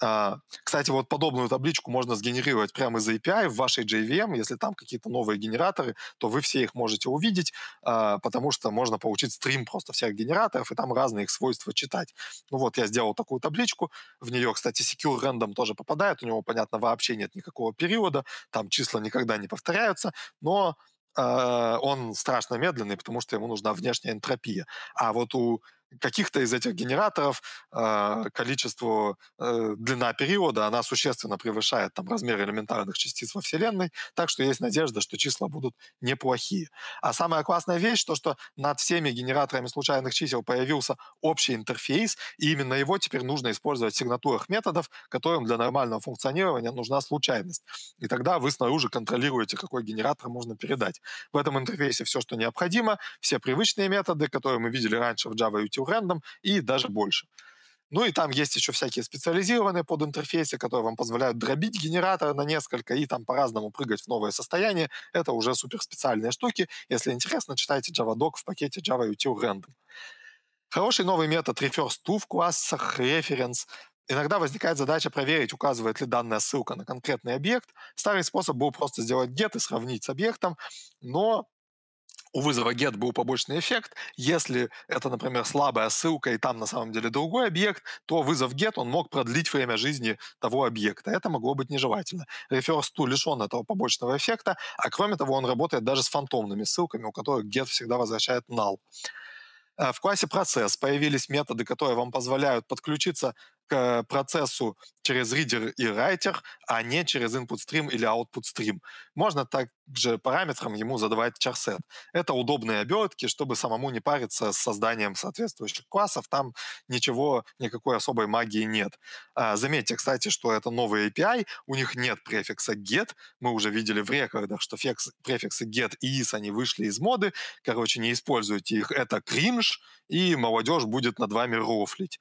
А, кстати, вот подобную табличку можно сгенерировать прямо из API в вашей JVM. Если там какие-то новые генераторы, то вы все их можете увидеть, а, потому что можно получить стрим просто всех генераторов и там разные их свойства читать. Ну вот, я сделал такую табличку. В нее, кстати, Secure Random тоже попадает. У него, понятно, вообще нет никакого периода. Там числа никогда не повторяются. Но а, он страшно медленный, потому что ему нужна внешняя энтропия. А вот у каких-то из этих генераторов э, количество, э, длина периода, она существенно превышает там, размер элементарных частиц во Вселенной, так что есть надежда, что числа будут неплохие. А самая классная вещь, то, что над всеми генераторами случайных чисел появился общий интерфейс, и именно его теперь нужно использовать в сигнатурах методов, которым для нормального функционирования нужна случайность. И тогда вы снаружи контролируете, какой генератор можно передать. В этом интерфейсе все, что необходимо, все привычные методы, которые мы видели раньше в Java Util нескольким брендам и даже больше. Ну и там есть еще всякие специализированные под интерфейсы, которые вам позволяют дробить генератор на несколько и там по-разному прыгать в новое состояние. Это уже супер специальные штуки. Если интересно, читайте JavaDoc в пакете Java util Random. Хороший новый метод reference to в классах reference. Иногда возникает задача проверить, указывает ли данная ссылка на конкретный объект. Старый способ был просто сделать get и сравнить с объектом, но у вызова get был побочный эффект. Если это, например, слабая ссылка, и там на самом деле другой объект, то вызов get, он мог продлить время жизни того объекта. Это могло быть нежелательно. Reverse to лишен этого побочного эффекта, а кроме того, он работает даже с фантомными ссылками, у которых get всегда возвращает null. Э, в классе процесс появились методы, которые вам позволяют подключиться Э, процессу через ридер и райтер, а не через input stream или output stream. Можно также параметрам ему задавать чарсет. Это удобные обертки, чтобы самому не париться с созданием соответствующих классов. Там ничего, никакой особой магии нет. А, заметьте, кстати, что это новый API, у них нет префикса get. Мы уже видели в рекордах, что префиксы get и is, они вышли из моды. Короче, не используйте их. Это кринж, и молодежь будет над вами рофлить.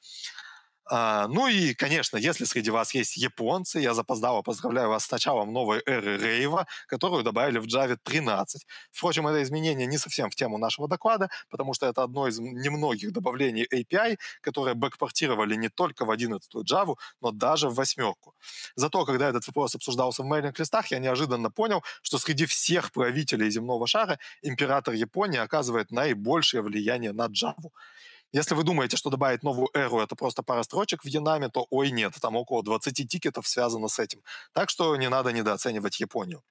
А, ну и, конечно, если среди вас есть японцы, я запоздало поздравляю вас с началом новой эры рейва, которую добавили в Java 13. Впрочем, это изменение не совсем в тему нашего доклада, потому что это одно из немногих добавлений API, которые бэкпортировали не только в 11 Java, но даже в восьмерку. Зато, когда этот вопрос обсуждался в мейлинг-листах, я неожиданно понял, что среди всех правителей земного шара император Японии оказывает наибольшее влияние на Java. Если вы думаете, что добавить новую эру — это просто пара строчек в Янаме, то ой нет, там около 20 тикетов связано с этим. Так что не надо недооценивать Японию.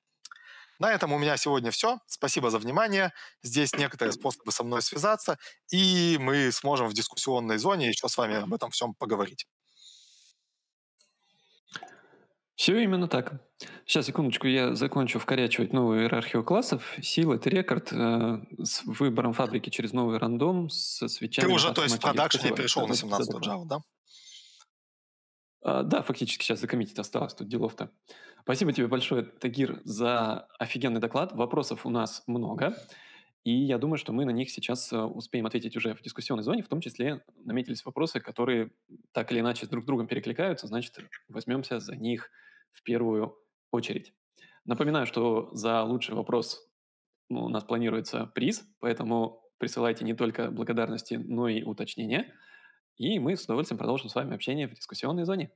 На этом у меня сегодня все. Спасибо за внимание. Здесь некоторые способы со мной связаться, и мы сможем в дискуссионной зоне еще с вами об этом всем поговорить. Все именно так. Сейчас, секундочку, я закончу вкорячивать новую иерархию классов. Сила — это рекорд э, с выбором фабрики через новый рандом со свечами. Ты уже, то есть, в продакшене перешел на 17 Java, да? А, да, фактически сейчас закоммитить осталось, тут делов-то. Спасибо тебе большое, Тагир, за офигенный доклад. Вопросов у нас много. И я думаю, что мы на них сейчас э, успеем ответить уже в дискуссионной зоне, в том числе наметились вопросы, которые так или иначе друг с другом перекликаются, значит, возьмемся за них в первую очередь. Напоминаю, что за лучший вопрос ну, у нас планируется приз, поэтому присылайте не только благодарности, но и уточнения. И мы с удовольствием продолжим с вами общение в дискуссионной зоне.